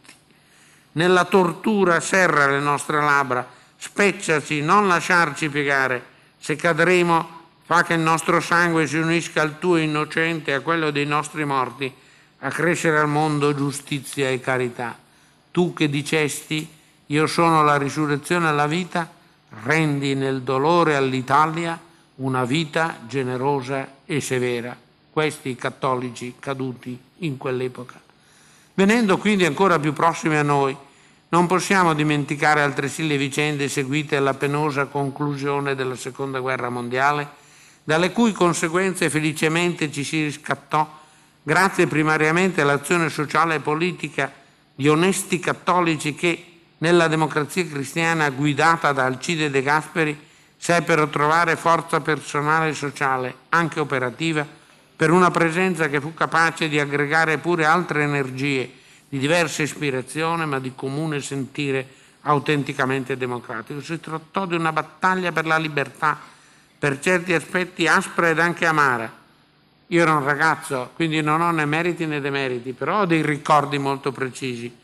nella tortura serra le nostre labbra, spezzaci, non lasciarci piegare. Se cadremo, fa che il nostro sangue si unisca al tuo innocente e a quello dei nostri morti, a crescere al mondo giustizia e carità. Tu che dicesti, io sono la risurrezione e la vita, rendi nel dolore all'Italia una vita generosa e severa. Questi cattolici caduti in quell'epoca. Venendo quindi ancora più prossimi a noi, non possiamo dimenticare altresì le vicende seguite alla penosa conclusione della Seconda Guerra Mondiale, dalle cui conseguenze felicemente ci si riscattò grazie primariamente all'azione sociale e politica di onesti cattolici che, nella democrazia cristiana guidata da Alcide De Gasperi, seppero trovare forza personale e sociale, anche operativa, per una presenza che fu capace di aggregare pure altre energie di diversa ispirazione ma di comune sentire autenticamente democratico. Si trattò di una battaglia per la libertà, per certi aspetti aspra ed anche amara. Io ero un ragazzo, quindi non ho né meriti né demeriti, però ho dei ricordi molto precisi.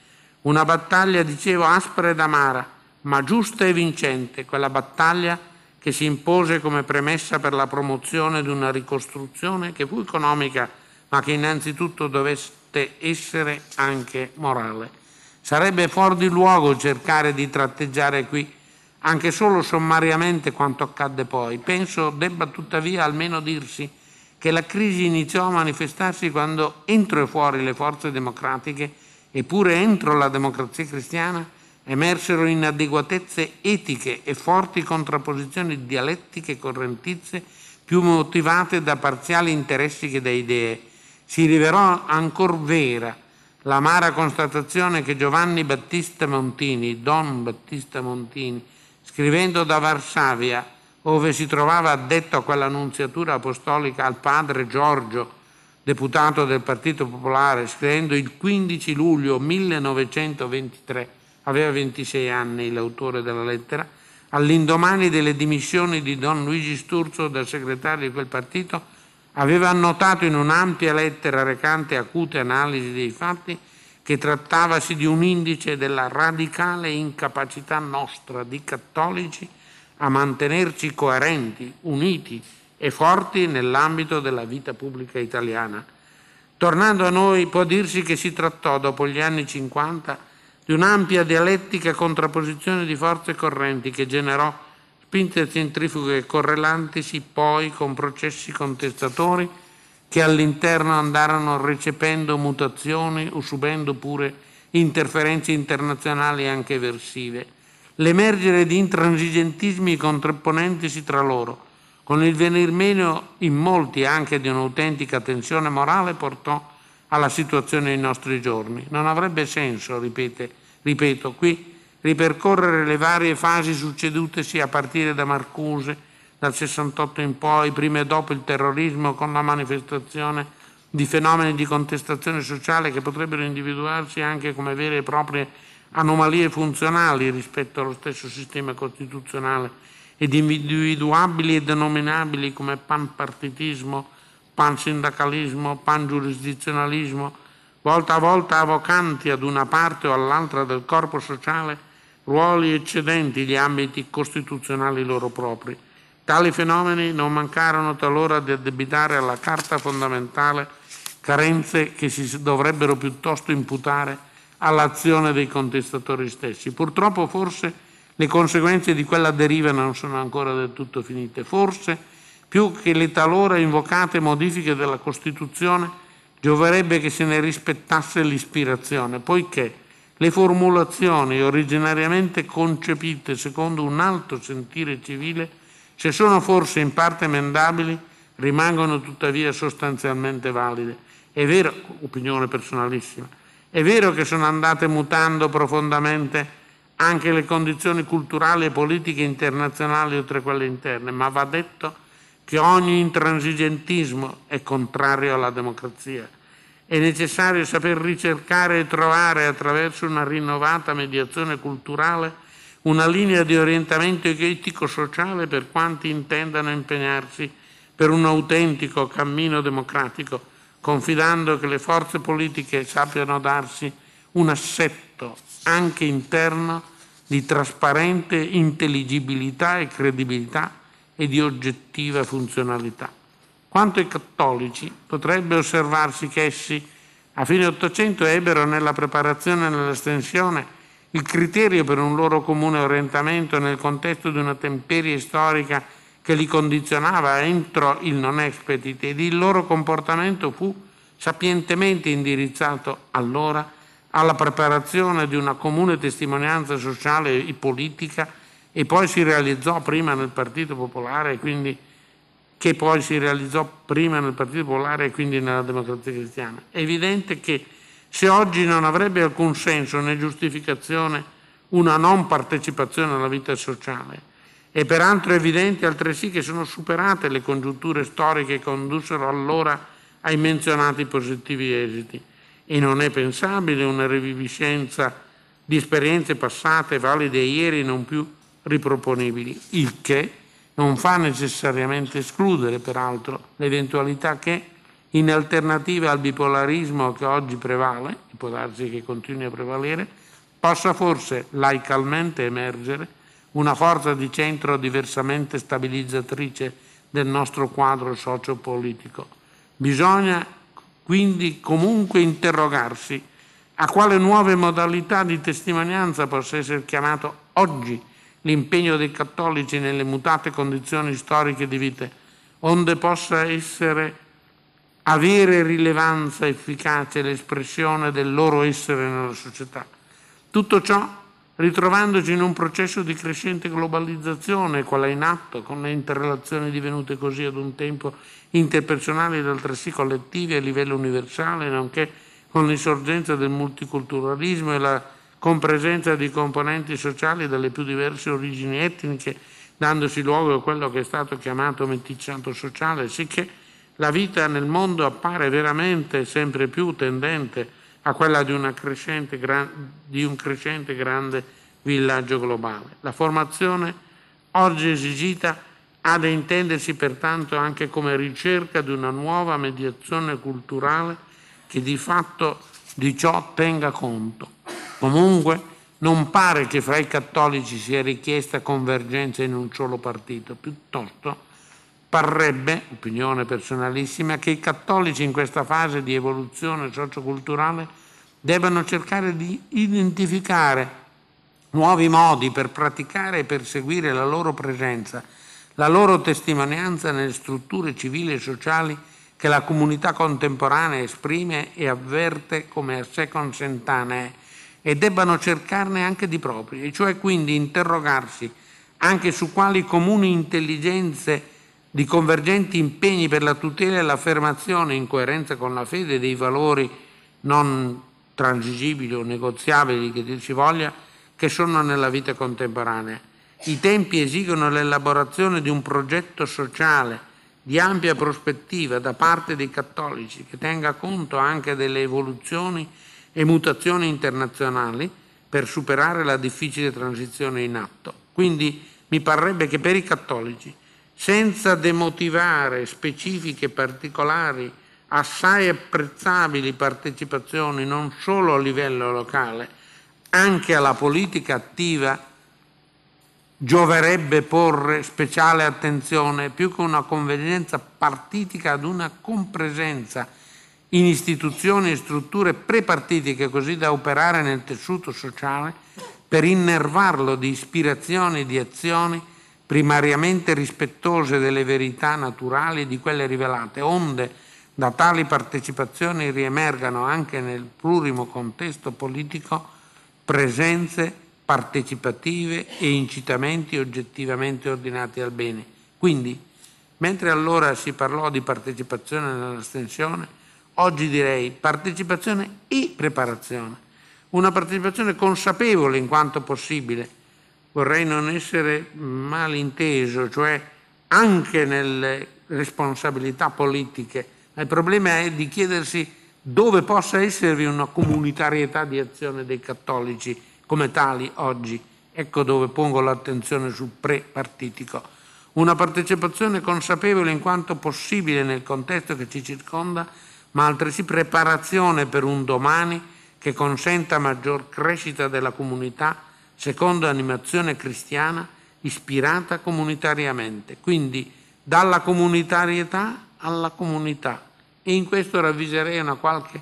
Una battaglia, dicevo, aspra ed amara, ma giusta e vincente, quella battaglia che si impose come premessa per la promozione di una ricostruzione che fu economica, ma che innanzitutto dovesse potente essere anche morale. Sarebbe fuori di luogo cercare di tratteggiare qui anche solo sommariamente quanto accadde poi. Penso debba tuttavia almeno dirsi che la crisi iniziò a manifestarsi quando entro e fuori le forze democratiche, eppure entro la democrazia cristiana, emersero inadeguatezze etiche e forti contrapposizioni dialettiche correntizie più motivate da parziali interessi che da idee si rivelò ancor vera l'amara constatazione che Giovanni Battista Montini, Don Battista Montini, scrivendo da Varsavia, dove si trovava addetto a quell'annunziatura apostolica al padre Giorgio, deputato del Partito Popolare, scrivendo il 15 luglio 1923, aveva 26 anni l'autore della lettera, all'indomani delle dimissioni di Don Luigi Sturzo dal segretario di quel partito, aveva annotato in un'ampia lettera recante acute analisi dei fatti che trattavasi di un indice della radicale incapacità nostra di cattolici a mantenerci coerenti, uniti e forti nell'ambito della vita pubblica italiana. Tornando a noi, può dirsi che si trattò, dopo gli anni 50, di un'ampia dialettica contrapposizione di forze correnti che generò spinte centrifughe correlantesi poi con processi contestatori che all'interno andarono recependo mutazioni o subendo pure interferenze internazionali anche versive. L'emergere di intransigentismi contrapponentesi tra loro, con il venir meno in molti anche di un'autentica tensione morale, portò alla situazione dei nostri giorni. Non avrebbe senso, ripete, ripeto, qui ripercorrere le varie fasi succedutesi a partire da Marcuse dal 68 in poi, prima e dopo il terrorismo con la manifestazione di fenomeni di contestazione sociale che potrebbero individuarsi anche come vere e proprie anomalie funzionali rispetto allo stesso sistema costituzionale ed individuabili e denominabili come panpartitismo, pansindacalismo, pangiurisdizionalismo, volta a volta avvocanti ad una parte o all'altra del corpo sociale ruoli eccedenti gli ambiti costituzionali loro propri. Tali fenomeni non mancarono talora di addebitare alla Carta fondamentale carenze che si dovrebbero piuttosto imputare all'azione dei contestatori stessi. Purtroppo forse le conseguenze di quella deriva non sono ancora del tutto finite. Forse, più che le talora invocate modifiche della Costituzione, gioverebbe che se ne rispettasse l'ispirazione, poiché le formulazioni originariamente concepite secondo un alto sentire civile, se sono forse in parte emendabili, rimangono tuttavia sostanzialmente valide. È vero, opinione personalissima, è vero che sono andate mutando profondamente anche le condizioni culturali e politiche internazionali oltre a quelle interne, ma va detto che ogni intransigentismo è contrario alla democrazia è necessario saper ricercare e trovare attraverso una rinnovata mediazione culturale una linea di orientamento etico-sociale per quanti intendano impegnarsi per un autentico cammino democratico, confidando che le forze politiche sappiano darsi un assetto anche interno di trasparente intelligibilità e credibilità e di oggettiva funzionalità. Quanto ai cattolici, potrebbe osservarsi che essi a fine Ottocento ebbero nella preparazione e nell'estensione il criterio per un loro comune orientamento nel contesto di una temperie storica che li condizionava entro il non expedit ed il loro comportamento fu sapientemente indirizzato allora alla preparazione di una comune testimonianza sociale e politica e poi si realizzò prima nel Partito Popolare e quindi che poi si realizzò prima nel Partito Popolare e quindi nella Democrazia Cristiana. È evidente che se oggi non avrebbe alcun senso né giustificazione una non partecipazione alla vita sociale, è peraltro evidente altresì che sono superate le congiunture storiche che condussero allora ai menzionati positivi esiti e non è pensabile una riviviscenza di esperienze passate valide ieri non più riproponibili, il che non fa necessariamente escludere, peraltro, l'eventualità che, in alternativa al bipolarismo che oggi prevale, può darsi che continui a prevalere, possa forse laicalmente emergere una forza di centro diversamente stabilizzatrice del nostro quadro socio-politico. Bisogna quindi comunque interrogarsi a quale nuove modalità di testimonianza possa essere chiamato oggi l'impegno dei cattolici nelle mutate condizioni storiche di vita, onde possa essere avere rilevanza efficace l'espressione del loro essere nella società. Tutto ciò ritrovandoci in un processo di crescente globalizzazione, qual è in atto, con le interrelazioni divenute così ad un tempo interpersonali ed altresì collettive a livello universale, nonché con l'insorgenza del multiculturalismo e la con presenza di componenti sociali delle più diverse origini etniche, dandosi luogo a quello che è stato chiamato meticciato sociale, sicché la vita nel mondo appare veramente sempre più tendente a quella di, di un crescente grande villaggio globale. La formazione oggi esigita ha da intendersi pertanto anche come ricerca di una nuova mediazione culturale che di fatto di ciò tenga conto. Comunque non pare che fra i cattolici sia richiesta convergenza in un solo partito, piuttosto parrebbe, opinione personalissima, che i cattolici in questa fase di evoluzione socioculturale debbano cercare di identificare nuovi modi per praticare e perseguire la loro presenza, la loro testimonianza nelle strutture civili e sociali che la comunità contemporanea esprime e avverte come a sé consentanee e debbano cercarne anche di propri, e cioè quindi interrogarsi anche su quali comuni intelligenze di convergenti impegni per la tutela e l'affermazione in coerenza con la fede dei valori non transigibili o negoziabili che dir si voglia, che sono nella vita contemporanea. I tempi esigono l'elaborazione di un progetto sociale di ampia prospettiva da parte dei cattolici che tenga conto anche delle evoluzioni e mutazioni internazionali per superare la difficile transizione in atto. Quindi mi parrebbe che per i cattolici, senza demotivare specifiche particolari, assai apprezzabili partecipazioni non solo a livello locale, anche alla politica attiva, gioverebbe porre speciale attenzione più che una convenienza partitica ad una compresenza in istituzioni e strutture prepartitiche così da operare nel tessuto sociale per innervarlo di ispirazioni e di azioni primariamente rispettose delle verità naturali e di quelle rivelate, onde da tali partecipazioni riemergano anche nel plurimo contesto politico presenze partecipative e incitamenti oggettivamente ordinati al bene. Quindi, mentre allora si parlò di partecipazione nell'astensione, oggi direi partecipazione e preparazione. Una partecipazione consapevole in quanto possibile. Vorrei non essere malinteso, cioè anche nelle responsabilità politiche. il problema è di chiedersi dove possa esservi una comunitarietà di azione dei cattolici come tali oggi. Ecco dove pongo l'attenzione sul pre-partitico. Una partecipazione consapevole in quanto possibile nel contesto che ci circonda ma altresì preparazione per un domani che consenta maggior crescita della comunità secondo animazione cristiana ispirata comunitariamente. Quindi dalla comunitarietà alla comunità. E in questo ravviserei una qualche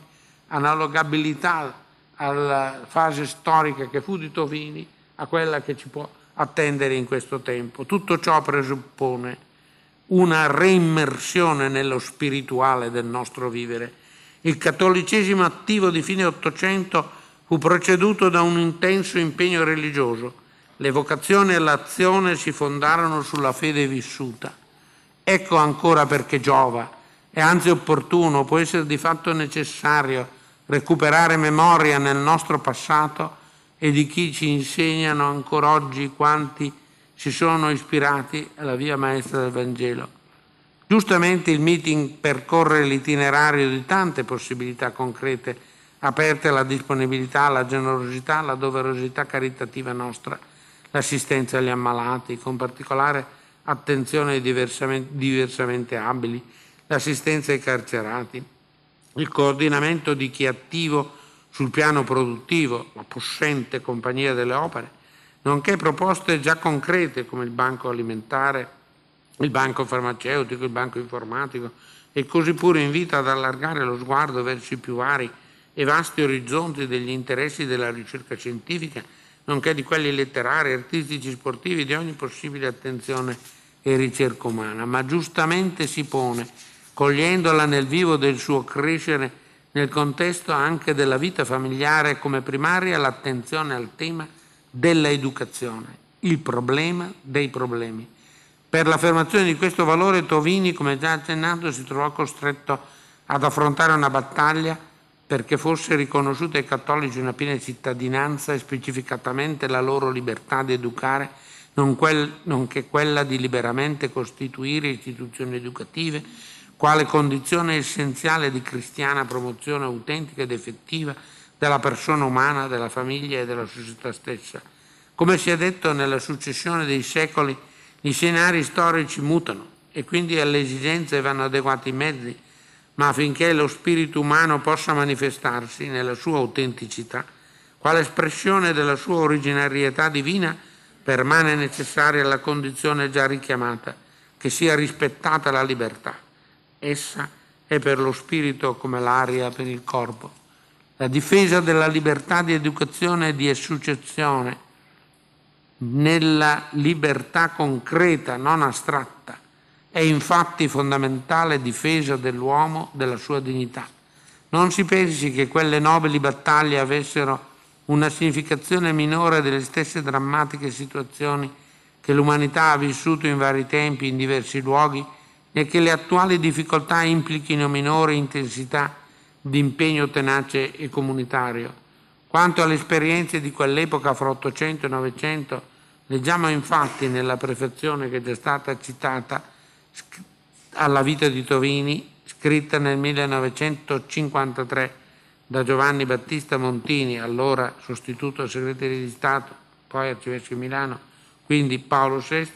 analogabilità alla fase storica che fu di Tovini a quella che ci può attendere in questo tempo. Tutto ciò presuppone una reimmersione nello spirituale del nostro vivere. Il cattolicesimo attivo di fine Ottocento fu preceduto da un intenso impegno religioso. Le vocazioni e l'azione si fondarono sulla fede vissuta. Ecco ancora perché giova, è anzi opportuno, può essere di fatto necessario recuperare memoria nel nostro passato e di chi ci insegnano ancora oggi quanti si sono ispirati alla via maestra del Vangelo. Giustamente il meeting percorre l'itinerario di tante possibilità concrete, aperte alla disponibilità, alla generosità, alla doverosità caritativa nostra, l'assistenza agli ammalati, con particolare attenzione ai diversamente, diversamente abili, l'assistenza ai carcerati, il coordinamento di chi è attivo sul piano produttivo, la possente compagnia delle opere, nonché proposte già concrete come il banco alimentare, il banco farmaceutico, il banco informatico e così pure invita ad allargare lo sguardo verso i più vari e vasti orizzonti degli interessi della ricerca scientifica, nonché di quelli letterari, artistici, sportivi, di ogni possibile attenzione e ricerca umana, ma giustamente si pone, cogliendola nel vivo del suo crescere nel contesto anche della vita familiare come primaria, l'attenzione al tema dell'educazione, il problema dei problemi. Per l'affermazione di questo valore Tovini, come già accennato, si trovò costretto ad affrontare una battaglia perché fosse riconosciuta ai cattolici una piena cittadinanza e specificatamente la loro libertà di educare, nonché quella di liberamente costituire istituzioni educative, quale condizione essenziale di cristiana promozione autentica ed effettiva della persona umana, della famiglia e della società stessa. Come si è detto, nella successione dei secoli i scenari storici mutano e quindi alle esigenze vanno adeguati i mezzi, ma affinché lo spirito umano possa manifestarsi nella sua autenticità, quale espressione della sua originarietà divina, permane necessaria la condizione già richiamata, che sia rispettata la libertà. Essa è per lo spirito come l'aria per il corpo la difesa della libertà di educazione e di associazione nella libertà concreta, non astratta, è infatti fondamentale difesa dell'uomo, della sua dignità. Non si pensi che quelle nobili battaglie avessero una significazione minore delle stesse drammatiche situazioni che l'umanità ha vissuto in vari tempi, in diversi luoghi, né che le attuali difficoltà implichino minore intensità di impegno tenace e comunitario. Quanto alle esperienze di quell'epoca fra 800 e 900, leggiamo infatti nella prefezione che è già stata citata alla vita di Torini, scritta nel 1953 da Giovanni Battista Montini, allora sostituto segretario di Stato, poi arcivescovo di Milano, quindi Paolo VI,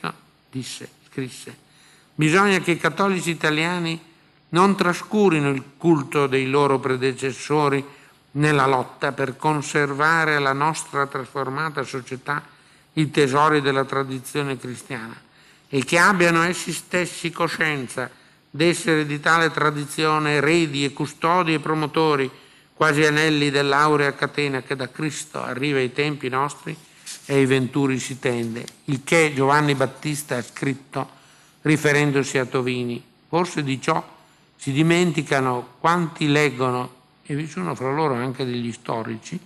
disse, scrisse, bisogna che i cattolici italiani non trascurino il culto dei loro predecessori nella lotta per conservare alla nostra trasformata società i tesori della tradizione cristiana e che abbiano essi stessi coscienza d'essere di tale tradizione eredi e custodi e promotori, quasi anelli dell'aurea catena che da Cristo arriva ai tempi nostri e ai venturi si tende, il che Giovanni Battista ha scritto riferendosi a Tovini. Forse di ciò si dimenticano quanti leggono, e vi sono fra loro anche degli storici,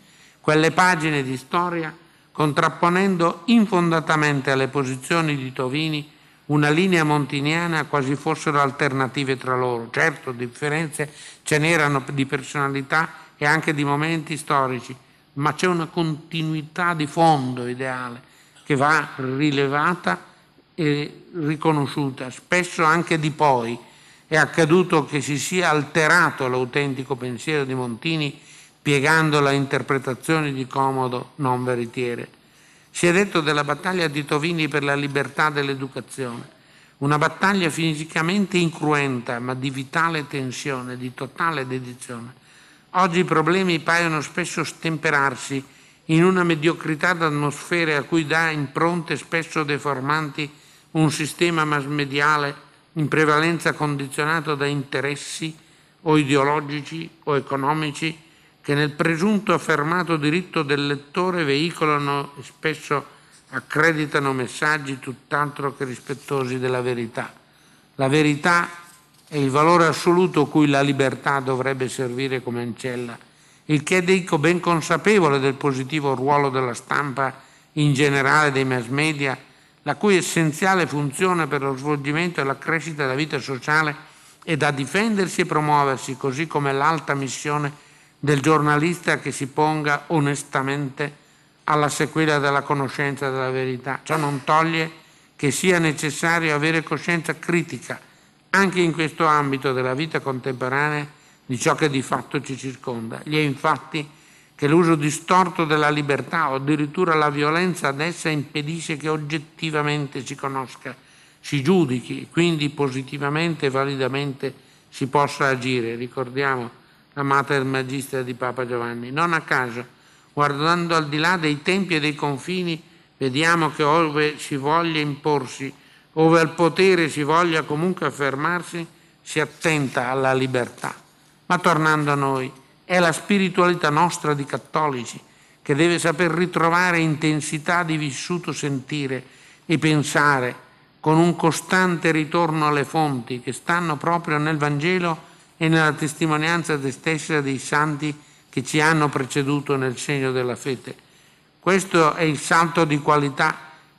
quelle pagine di storia contrapponendo infondatamente alle posizioni di Tovini una linea montiniana quasi fossero alternative tra loro. Certo, differenze ce n'erano di personalità e anche di momenti storici, ma c'è una continuità di fondo ideale che va rilevata e riconosciuta, spesso anche di poi, è accaduto che si sia alterato l'autentico pensiero di Montini piegandolo a interpretazioni di comodo non veritiere. Si è detto della battaglia di Tovini per la libertà dell'educazione, una battaglia fisicamente incruenta ma di vitale tensione, di totale dedizione. Oggi i problemi paiono spesso stemperarsi in una mediocrità d'atmosfere a cui dà impronte spesso deformanti un sistema masmediale in prevalenza condizionato da interessi o ideologici o economici che nel presunto affermato diritto del lettore veicolano e spesso accreditano messaggi tutt'altro che rispettosi della verità. La verità è il valore assoluto cui la libertà dovrebbe servire come ancella, il che dico ben consapevole del positivo ruolo della stampa in generale dei mass media la cui essenziale funzione per lo svolgimento e la crescita della vita sociale è da difendersi e promuoversi, così come l'alta missione del giornalista che si ponga onestamente alla sequela della conoscenza della verità. Ciò non toglie che sia necessario avere coscienza critica anche in questo ambito della vita contemporanea di ciò che di fatto ci circonda. Gli è infatti che l'uso distorto della libertà o addirittura la violenza ad essa impedisce che oggettivamente si conosca, si giudichi e quindi positivamente e validamente si possa agire. Ricordiamo la Mater Magistra di Papa Giovanni. Non a caso, guardando al di là dei tempi e dei confini, vediamo che ove si voglia imporsi, ove al potere si voglia comunque affermarsi, si attenta alla libertà. Ma tornando a noi, è la spiritualità nostra di cattolici che deve saper ritrovare intensità di vissuto sentire e pensare con un costante ritorno alle fonti che stanno proprio nel Vangelo e nella testimonianza stessa dei santi che ci hanno preceduto nel segno della fede. Questo è il salto di qualità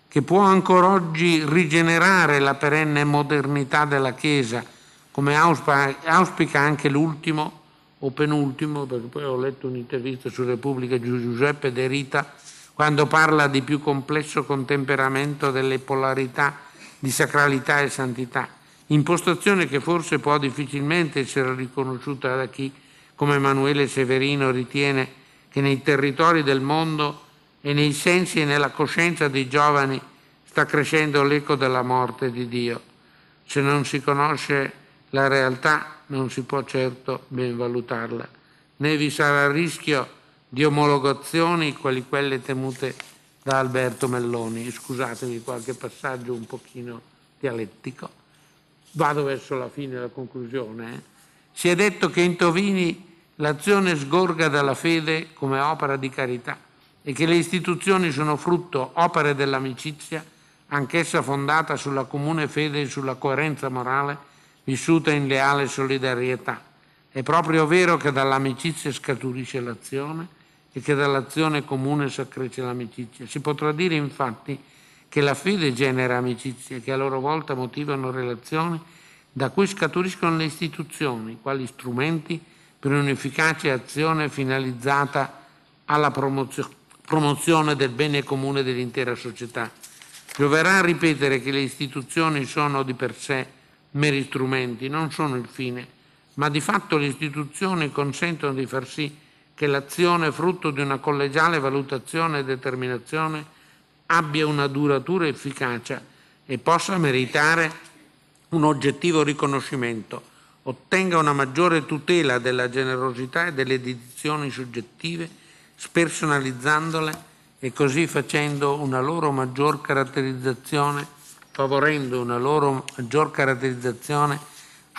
che può ancora oggi rigenerare la perenne modernità della Chiesa, come auspica anche l'ultimo o penultimo, perché poi ho letto un'intervista su Repubblica Giuseppe De Rita, quando parla di più complesso contemperamento delle polarità di sacralità e santità, impostazione che forse può difficilmente essere riconosciuta da chi, come Emanuele Severino, ritiene che nei territori del mondo e nei sensi e nella coscienza dei giovani sta crescendo l'eco della morte di Dio. Se non si conosce la realtà non si può certo ben valutarla, né vi sarà il rischio di omologazioni quali quelle temute da Alberto Melloni. Scusatemi qualche passaggio un pochino dialettico. Vado verso la fine, la conclusione. Eh? Si è detto che in Tovini l'azione sgorga dalla fede come opera di carità e che le istituzioni sono frutto, opere dell'amicizia, anch'essa fondata sulla comune fede e sulla coerenza morale vissuta in leale solidarietà. È proprio vero che dall'amicizia scaturisce l'azione e che dall'azione comune s'accresce l'amicizia. Si potrà dire infatti che la fede genera amicizie che a loro volta motivano relazioni da cui scaturiscono le istituzioni, quali strumenti per un'efficace azione finalizzata alla promozione del bene comune dell'intera società. Gioverà a ripetere che le istituzioni sono di per sé meri strumenti, non sono il fine, ma di fatto le istituzioni consentono di far sì che l'azione, frutto di una collegiale valutazione e determinazione, abbia una duratura efficacia e possa meritare un oggettivo riconoscimento, ottenga una maggiore tutela della generosità e delle dedizioni soggettive, spersonalizzandole e così facendo una loro maggior caratterizzazione favorendo una loro maggior caratterizzazione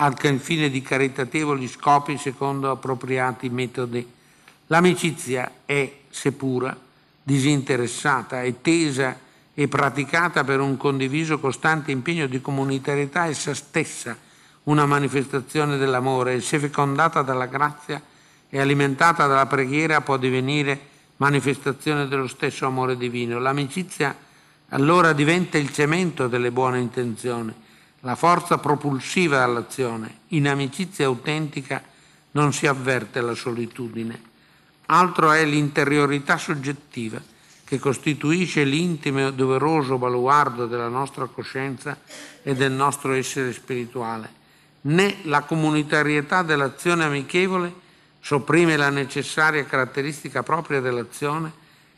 anche al fine di caritatevoli scopi secondo appropriati metodi. L'amicizia è, seppura, disinteressata, è tesa e praticata per un condiviso costante impegno di comunitarietà essa stessa, una manifestazione dell'amore e se fecondata dalla grazia e alimentata dalla preghiera può divenire manifestazione dello stesso amore divino. L'amicizia è allora diventa il cemento delle buone intenzioni, la forza propulsiva all'azione. In amicizia autentica non si avverte la solitudine. Altro è l'interiorità soggettiva che costituisce l'intimo e doveroso baluardo della nostra coscienza e del nostro essere spirituale. Né la comunitarietà dell'azione amichevole sopprime la necessaria caratteristica propria dell'azione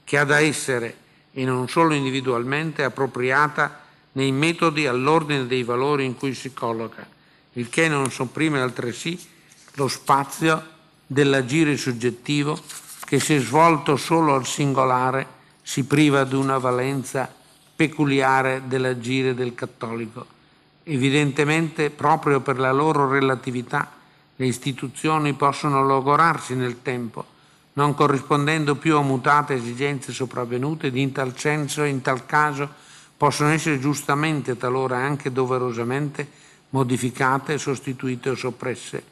che ha da essere e non solo individualmente appropriata nei metodi all'ordine dei valori in cui si colloca, il che non sopprime altresì lo spazio dell'agire soggettivo che se svolto solo al singolare si priva di una valenza peculiare dell'agire del cattolico. Evidentemente, proprio per la loro relatività, le istituzioni possono logorarsi nel tempo, non corrispondendo più a mutate esigenze sopravvenute ed in tal senso, in tal caso, possono essere giustamente, talora anche doverosamente, modificate, sostituite o soppresse.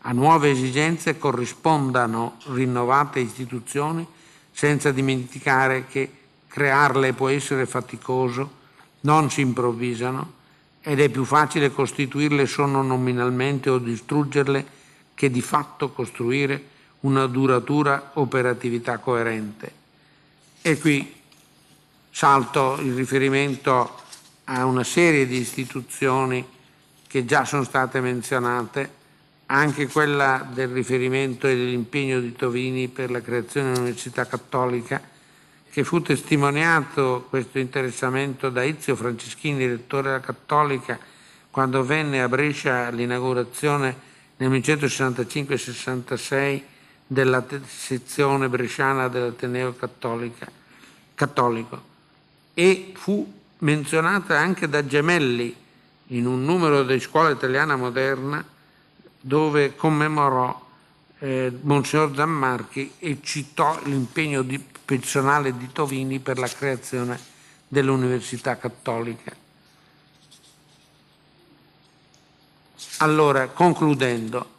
A nuove esigenze corrispondano rinnovate istituzioni, senza dimenticare che crearle può essere faticoso, non si improvvisano ed è più facile costituirle solo nominalmente o distruggerle che di fatto costruire una duratura operatività coerente. E qui salto il riferimento a una serie di istituzioni che già sono state menzionate, anche quella del riferimento e dell'impegno di Tovini per la creazione dell'Università Cattolica, che fu testimoniato questo interessamento da Ezio Franceschini, rettore della Cattolica, quando venne a Brescia l'inaugurazione nel 1965-66 della sezione bresciana dell'Ateneo Cattolico e fu menzionata anche da Gemelli in un numero di Scuola Italiana Moderna dove commemorò eh, Monsignor Zammarchi e citò l'impegno personale di Tovini per la creazione dell'Università Cattolica. Allora, concludendo,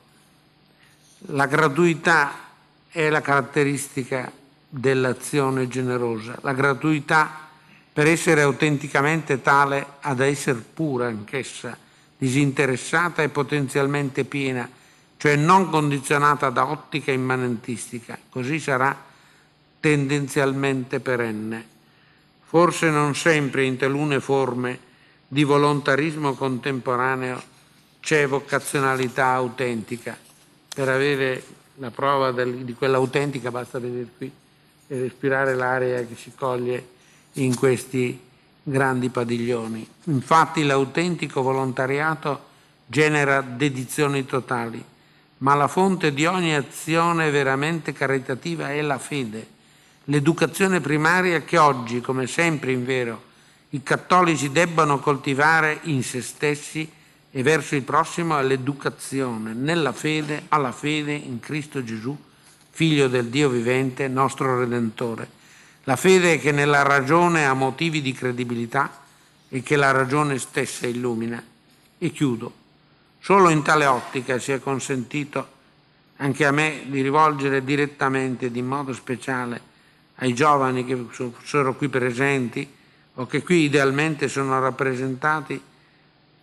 la gratuità è la caratteristica dell'azione generosa, la gratuità per essere autenticamente tale ha da essere pura anch'essa, disinteressata e potenzialmente piena, cioè non condizionata da ottica immanentistica, così sarà tendenzialmente perenne. Forse non sempre in talune forme di volontarismo contemporaneo c'è vocazionalità autentica, per avere la prova del, di quella autentica basta vedere qui e respirare l'aria che si coglie in questi grandi padiglioni. Infatti l'autentico volontariato genera dedizioni totali, ma la fonte di ogni azione veramente caritativa è la fede, l'educazione primaria che oggi, come sempre in vero, i cattolici debbano coltivare in se stessi e verso il prossimo all'educazione, nella fede, alla fede in Cristo Gesù, figlio del Dio vivente, nostro Redentore. La fede che nella ragione ha motivi di credibilità e che la ragione stessa illumina. E chiudo. Solo in tale ottica si è consentito anche a me di rivolgere direttamente, di modo speciale, ai giovani che sono qui presenti o che qui idealmente sono rappresentati,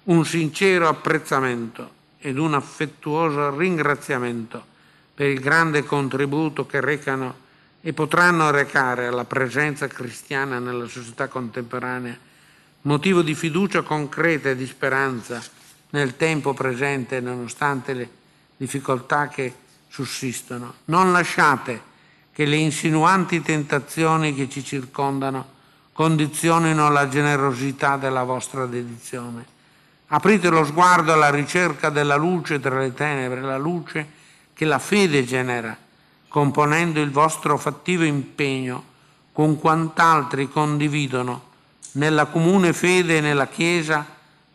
un sincero apprezzamento ed un affettuoso ringraziamento per il grande contributo che recano e potranno recare alla presenza cristiana nella società contemporanea, motivo di fiducia concreta e di speranza nel tempo presente nonostante le difficoltà che sussistono. Non lasciate che le insinuanti tentazioni che ci circondano condizionino la generosità della vostra dedizione. Aprite lo sguardo alla ricerca della luce tra le tenebre, la luce che la fede genera, componendo il vostro fattivo impegno con quant'altri condividono nella comune fede e nella Chiesa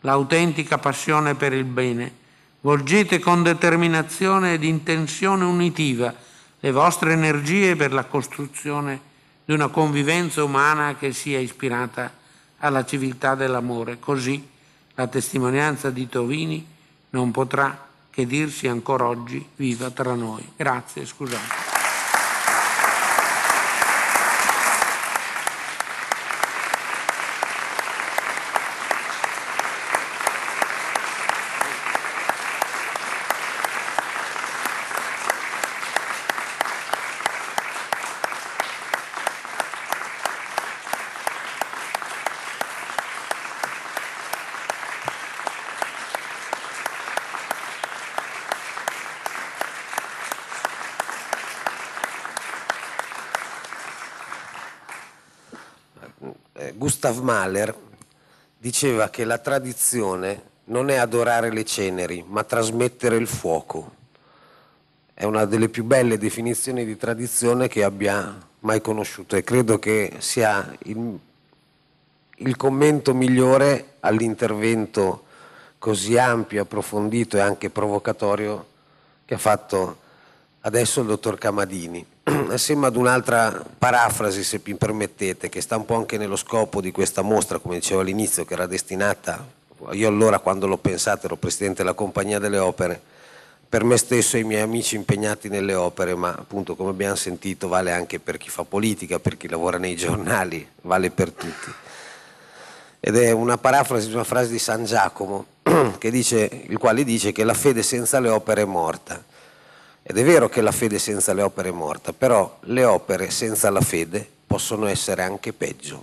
l'autentica passione per il bene. Volgete con determinazione ed intenzione unitiva le vostre energie per la costruzione di una convivenza umana che sia ispirata alla civiltà dell'amore. Così la testimonianza di Tovini non potrà che dirsi ancora oggi viva tra noi. Grazie, scusate. Gustav Mahler diceva che la tradizione non è adorare le ceneri, ma trasmettere il fuoco. È una delle più belle definizioni di tradizione che abbia mai conosciuto e credo che sia il, il commento migliore all'intervento così ampio, approfondito e anche provocatorio che ha fatto adesso il dottor Camadini assieme ad un'altra parafrasi, se mi permettete, che sta un po' anche nello scopo di questa mostra, come dicevo all'inizio, che era destinata, io allora quando l'ho pensata ero presidente della Compagnia delle Opere, per me stesso e i miei amici impegnati nelle opere, ma appunto come abbiamo sentito vale anche per chi fa politica, per chi lavora nei giornali, vale per tutti. Ed è una parafrasi di una frase di San Giacomo, dice, il quale dice che la fede senza le opere è morta. Ed è vero che la fede senza le opere è morta, però le opere senza la fede possono essere anche peggio.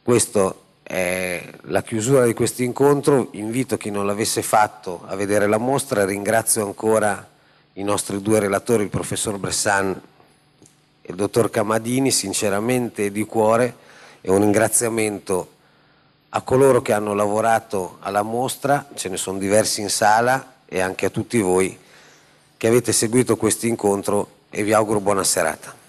Questa è la chiusura di questo incontro, invito chi non l'avesse fatto a vedere la mostra, ringrazio ancora i nostri due relatori, il professor Bressan e il dottor Camadini, sinceramente e di cuore, e un ringraziamento a coloro che hanno lavorato alla mostra, ce ne sono diversi in sala, e anche a tutti voi che avete seguito questo incontro e vi auguro buona serata.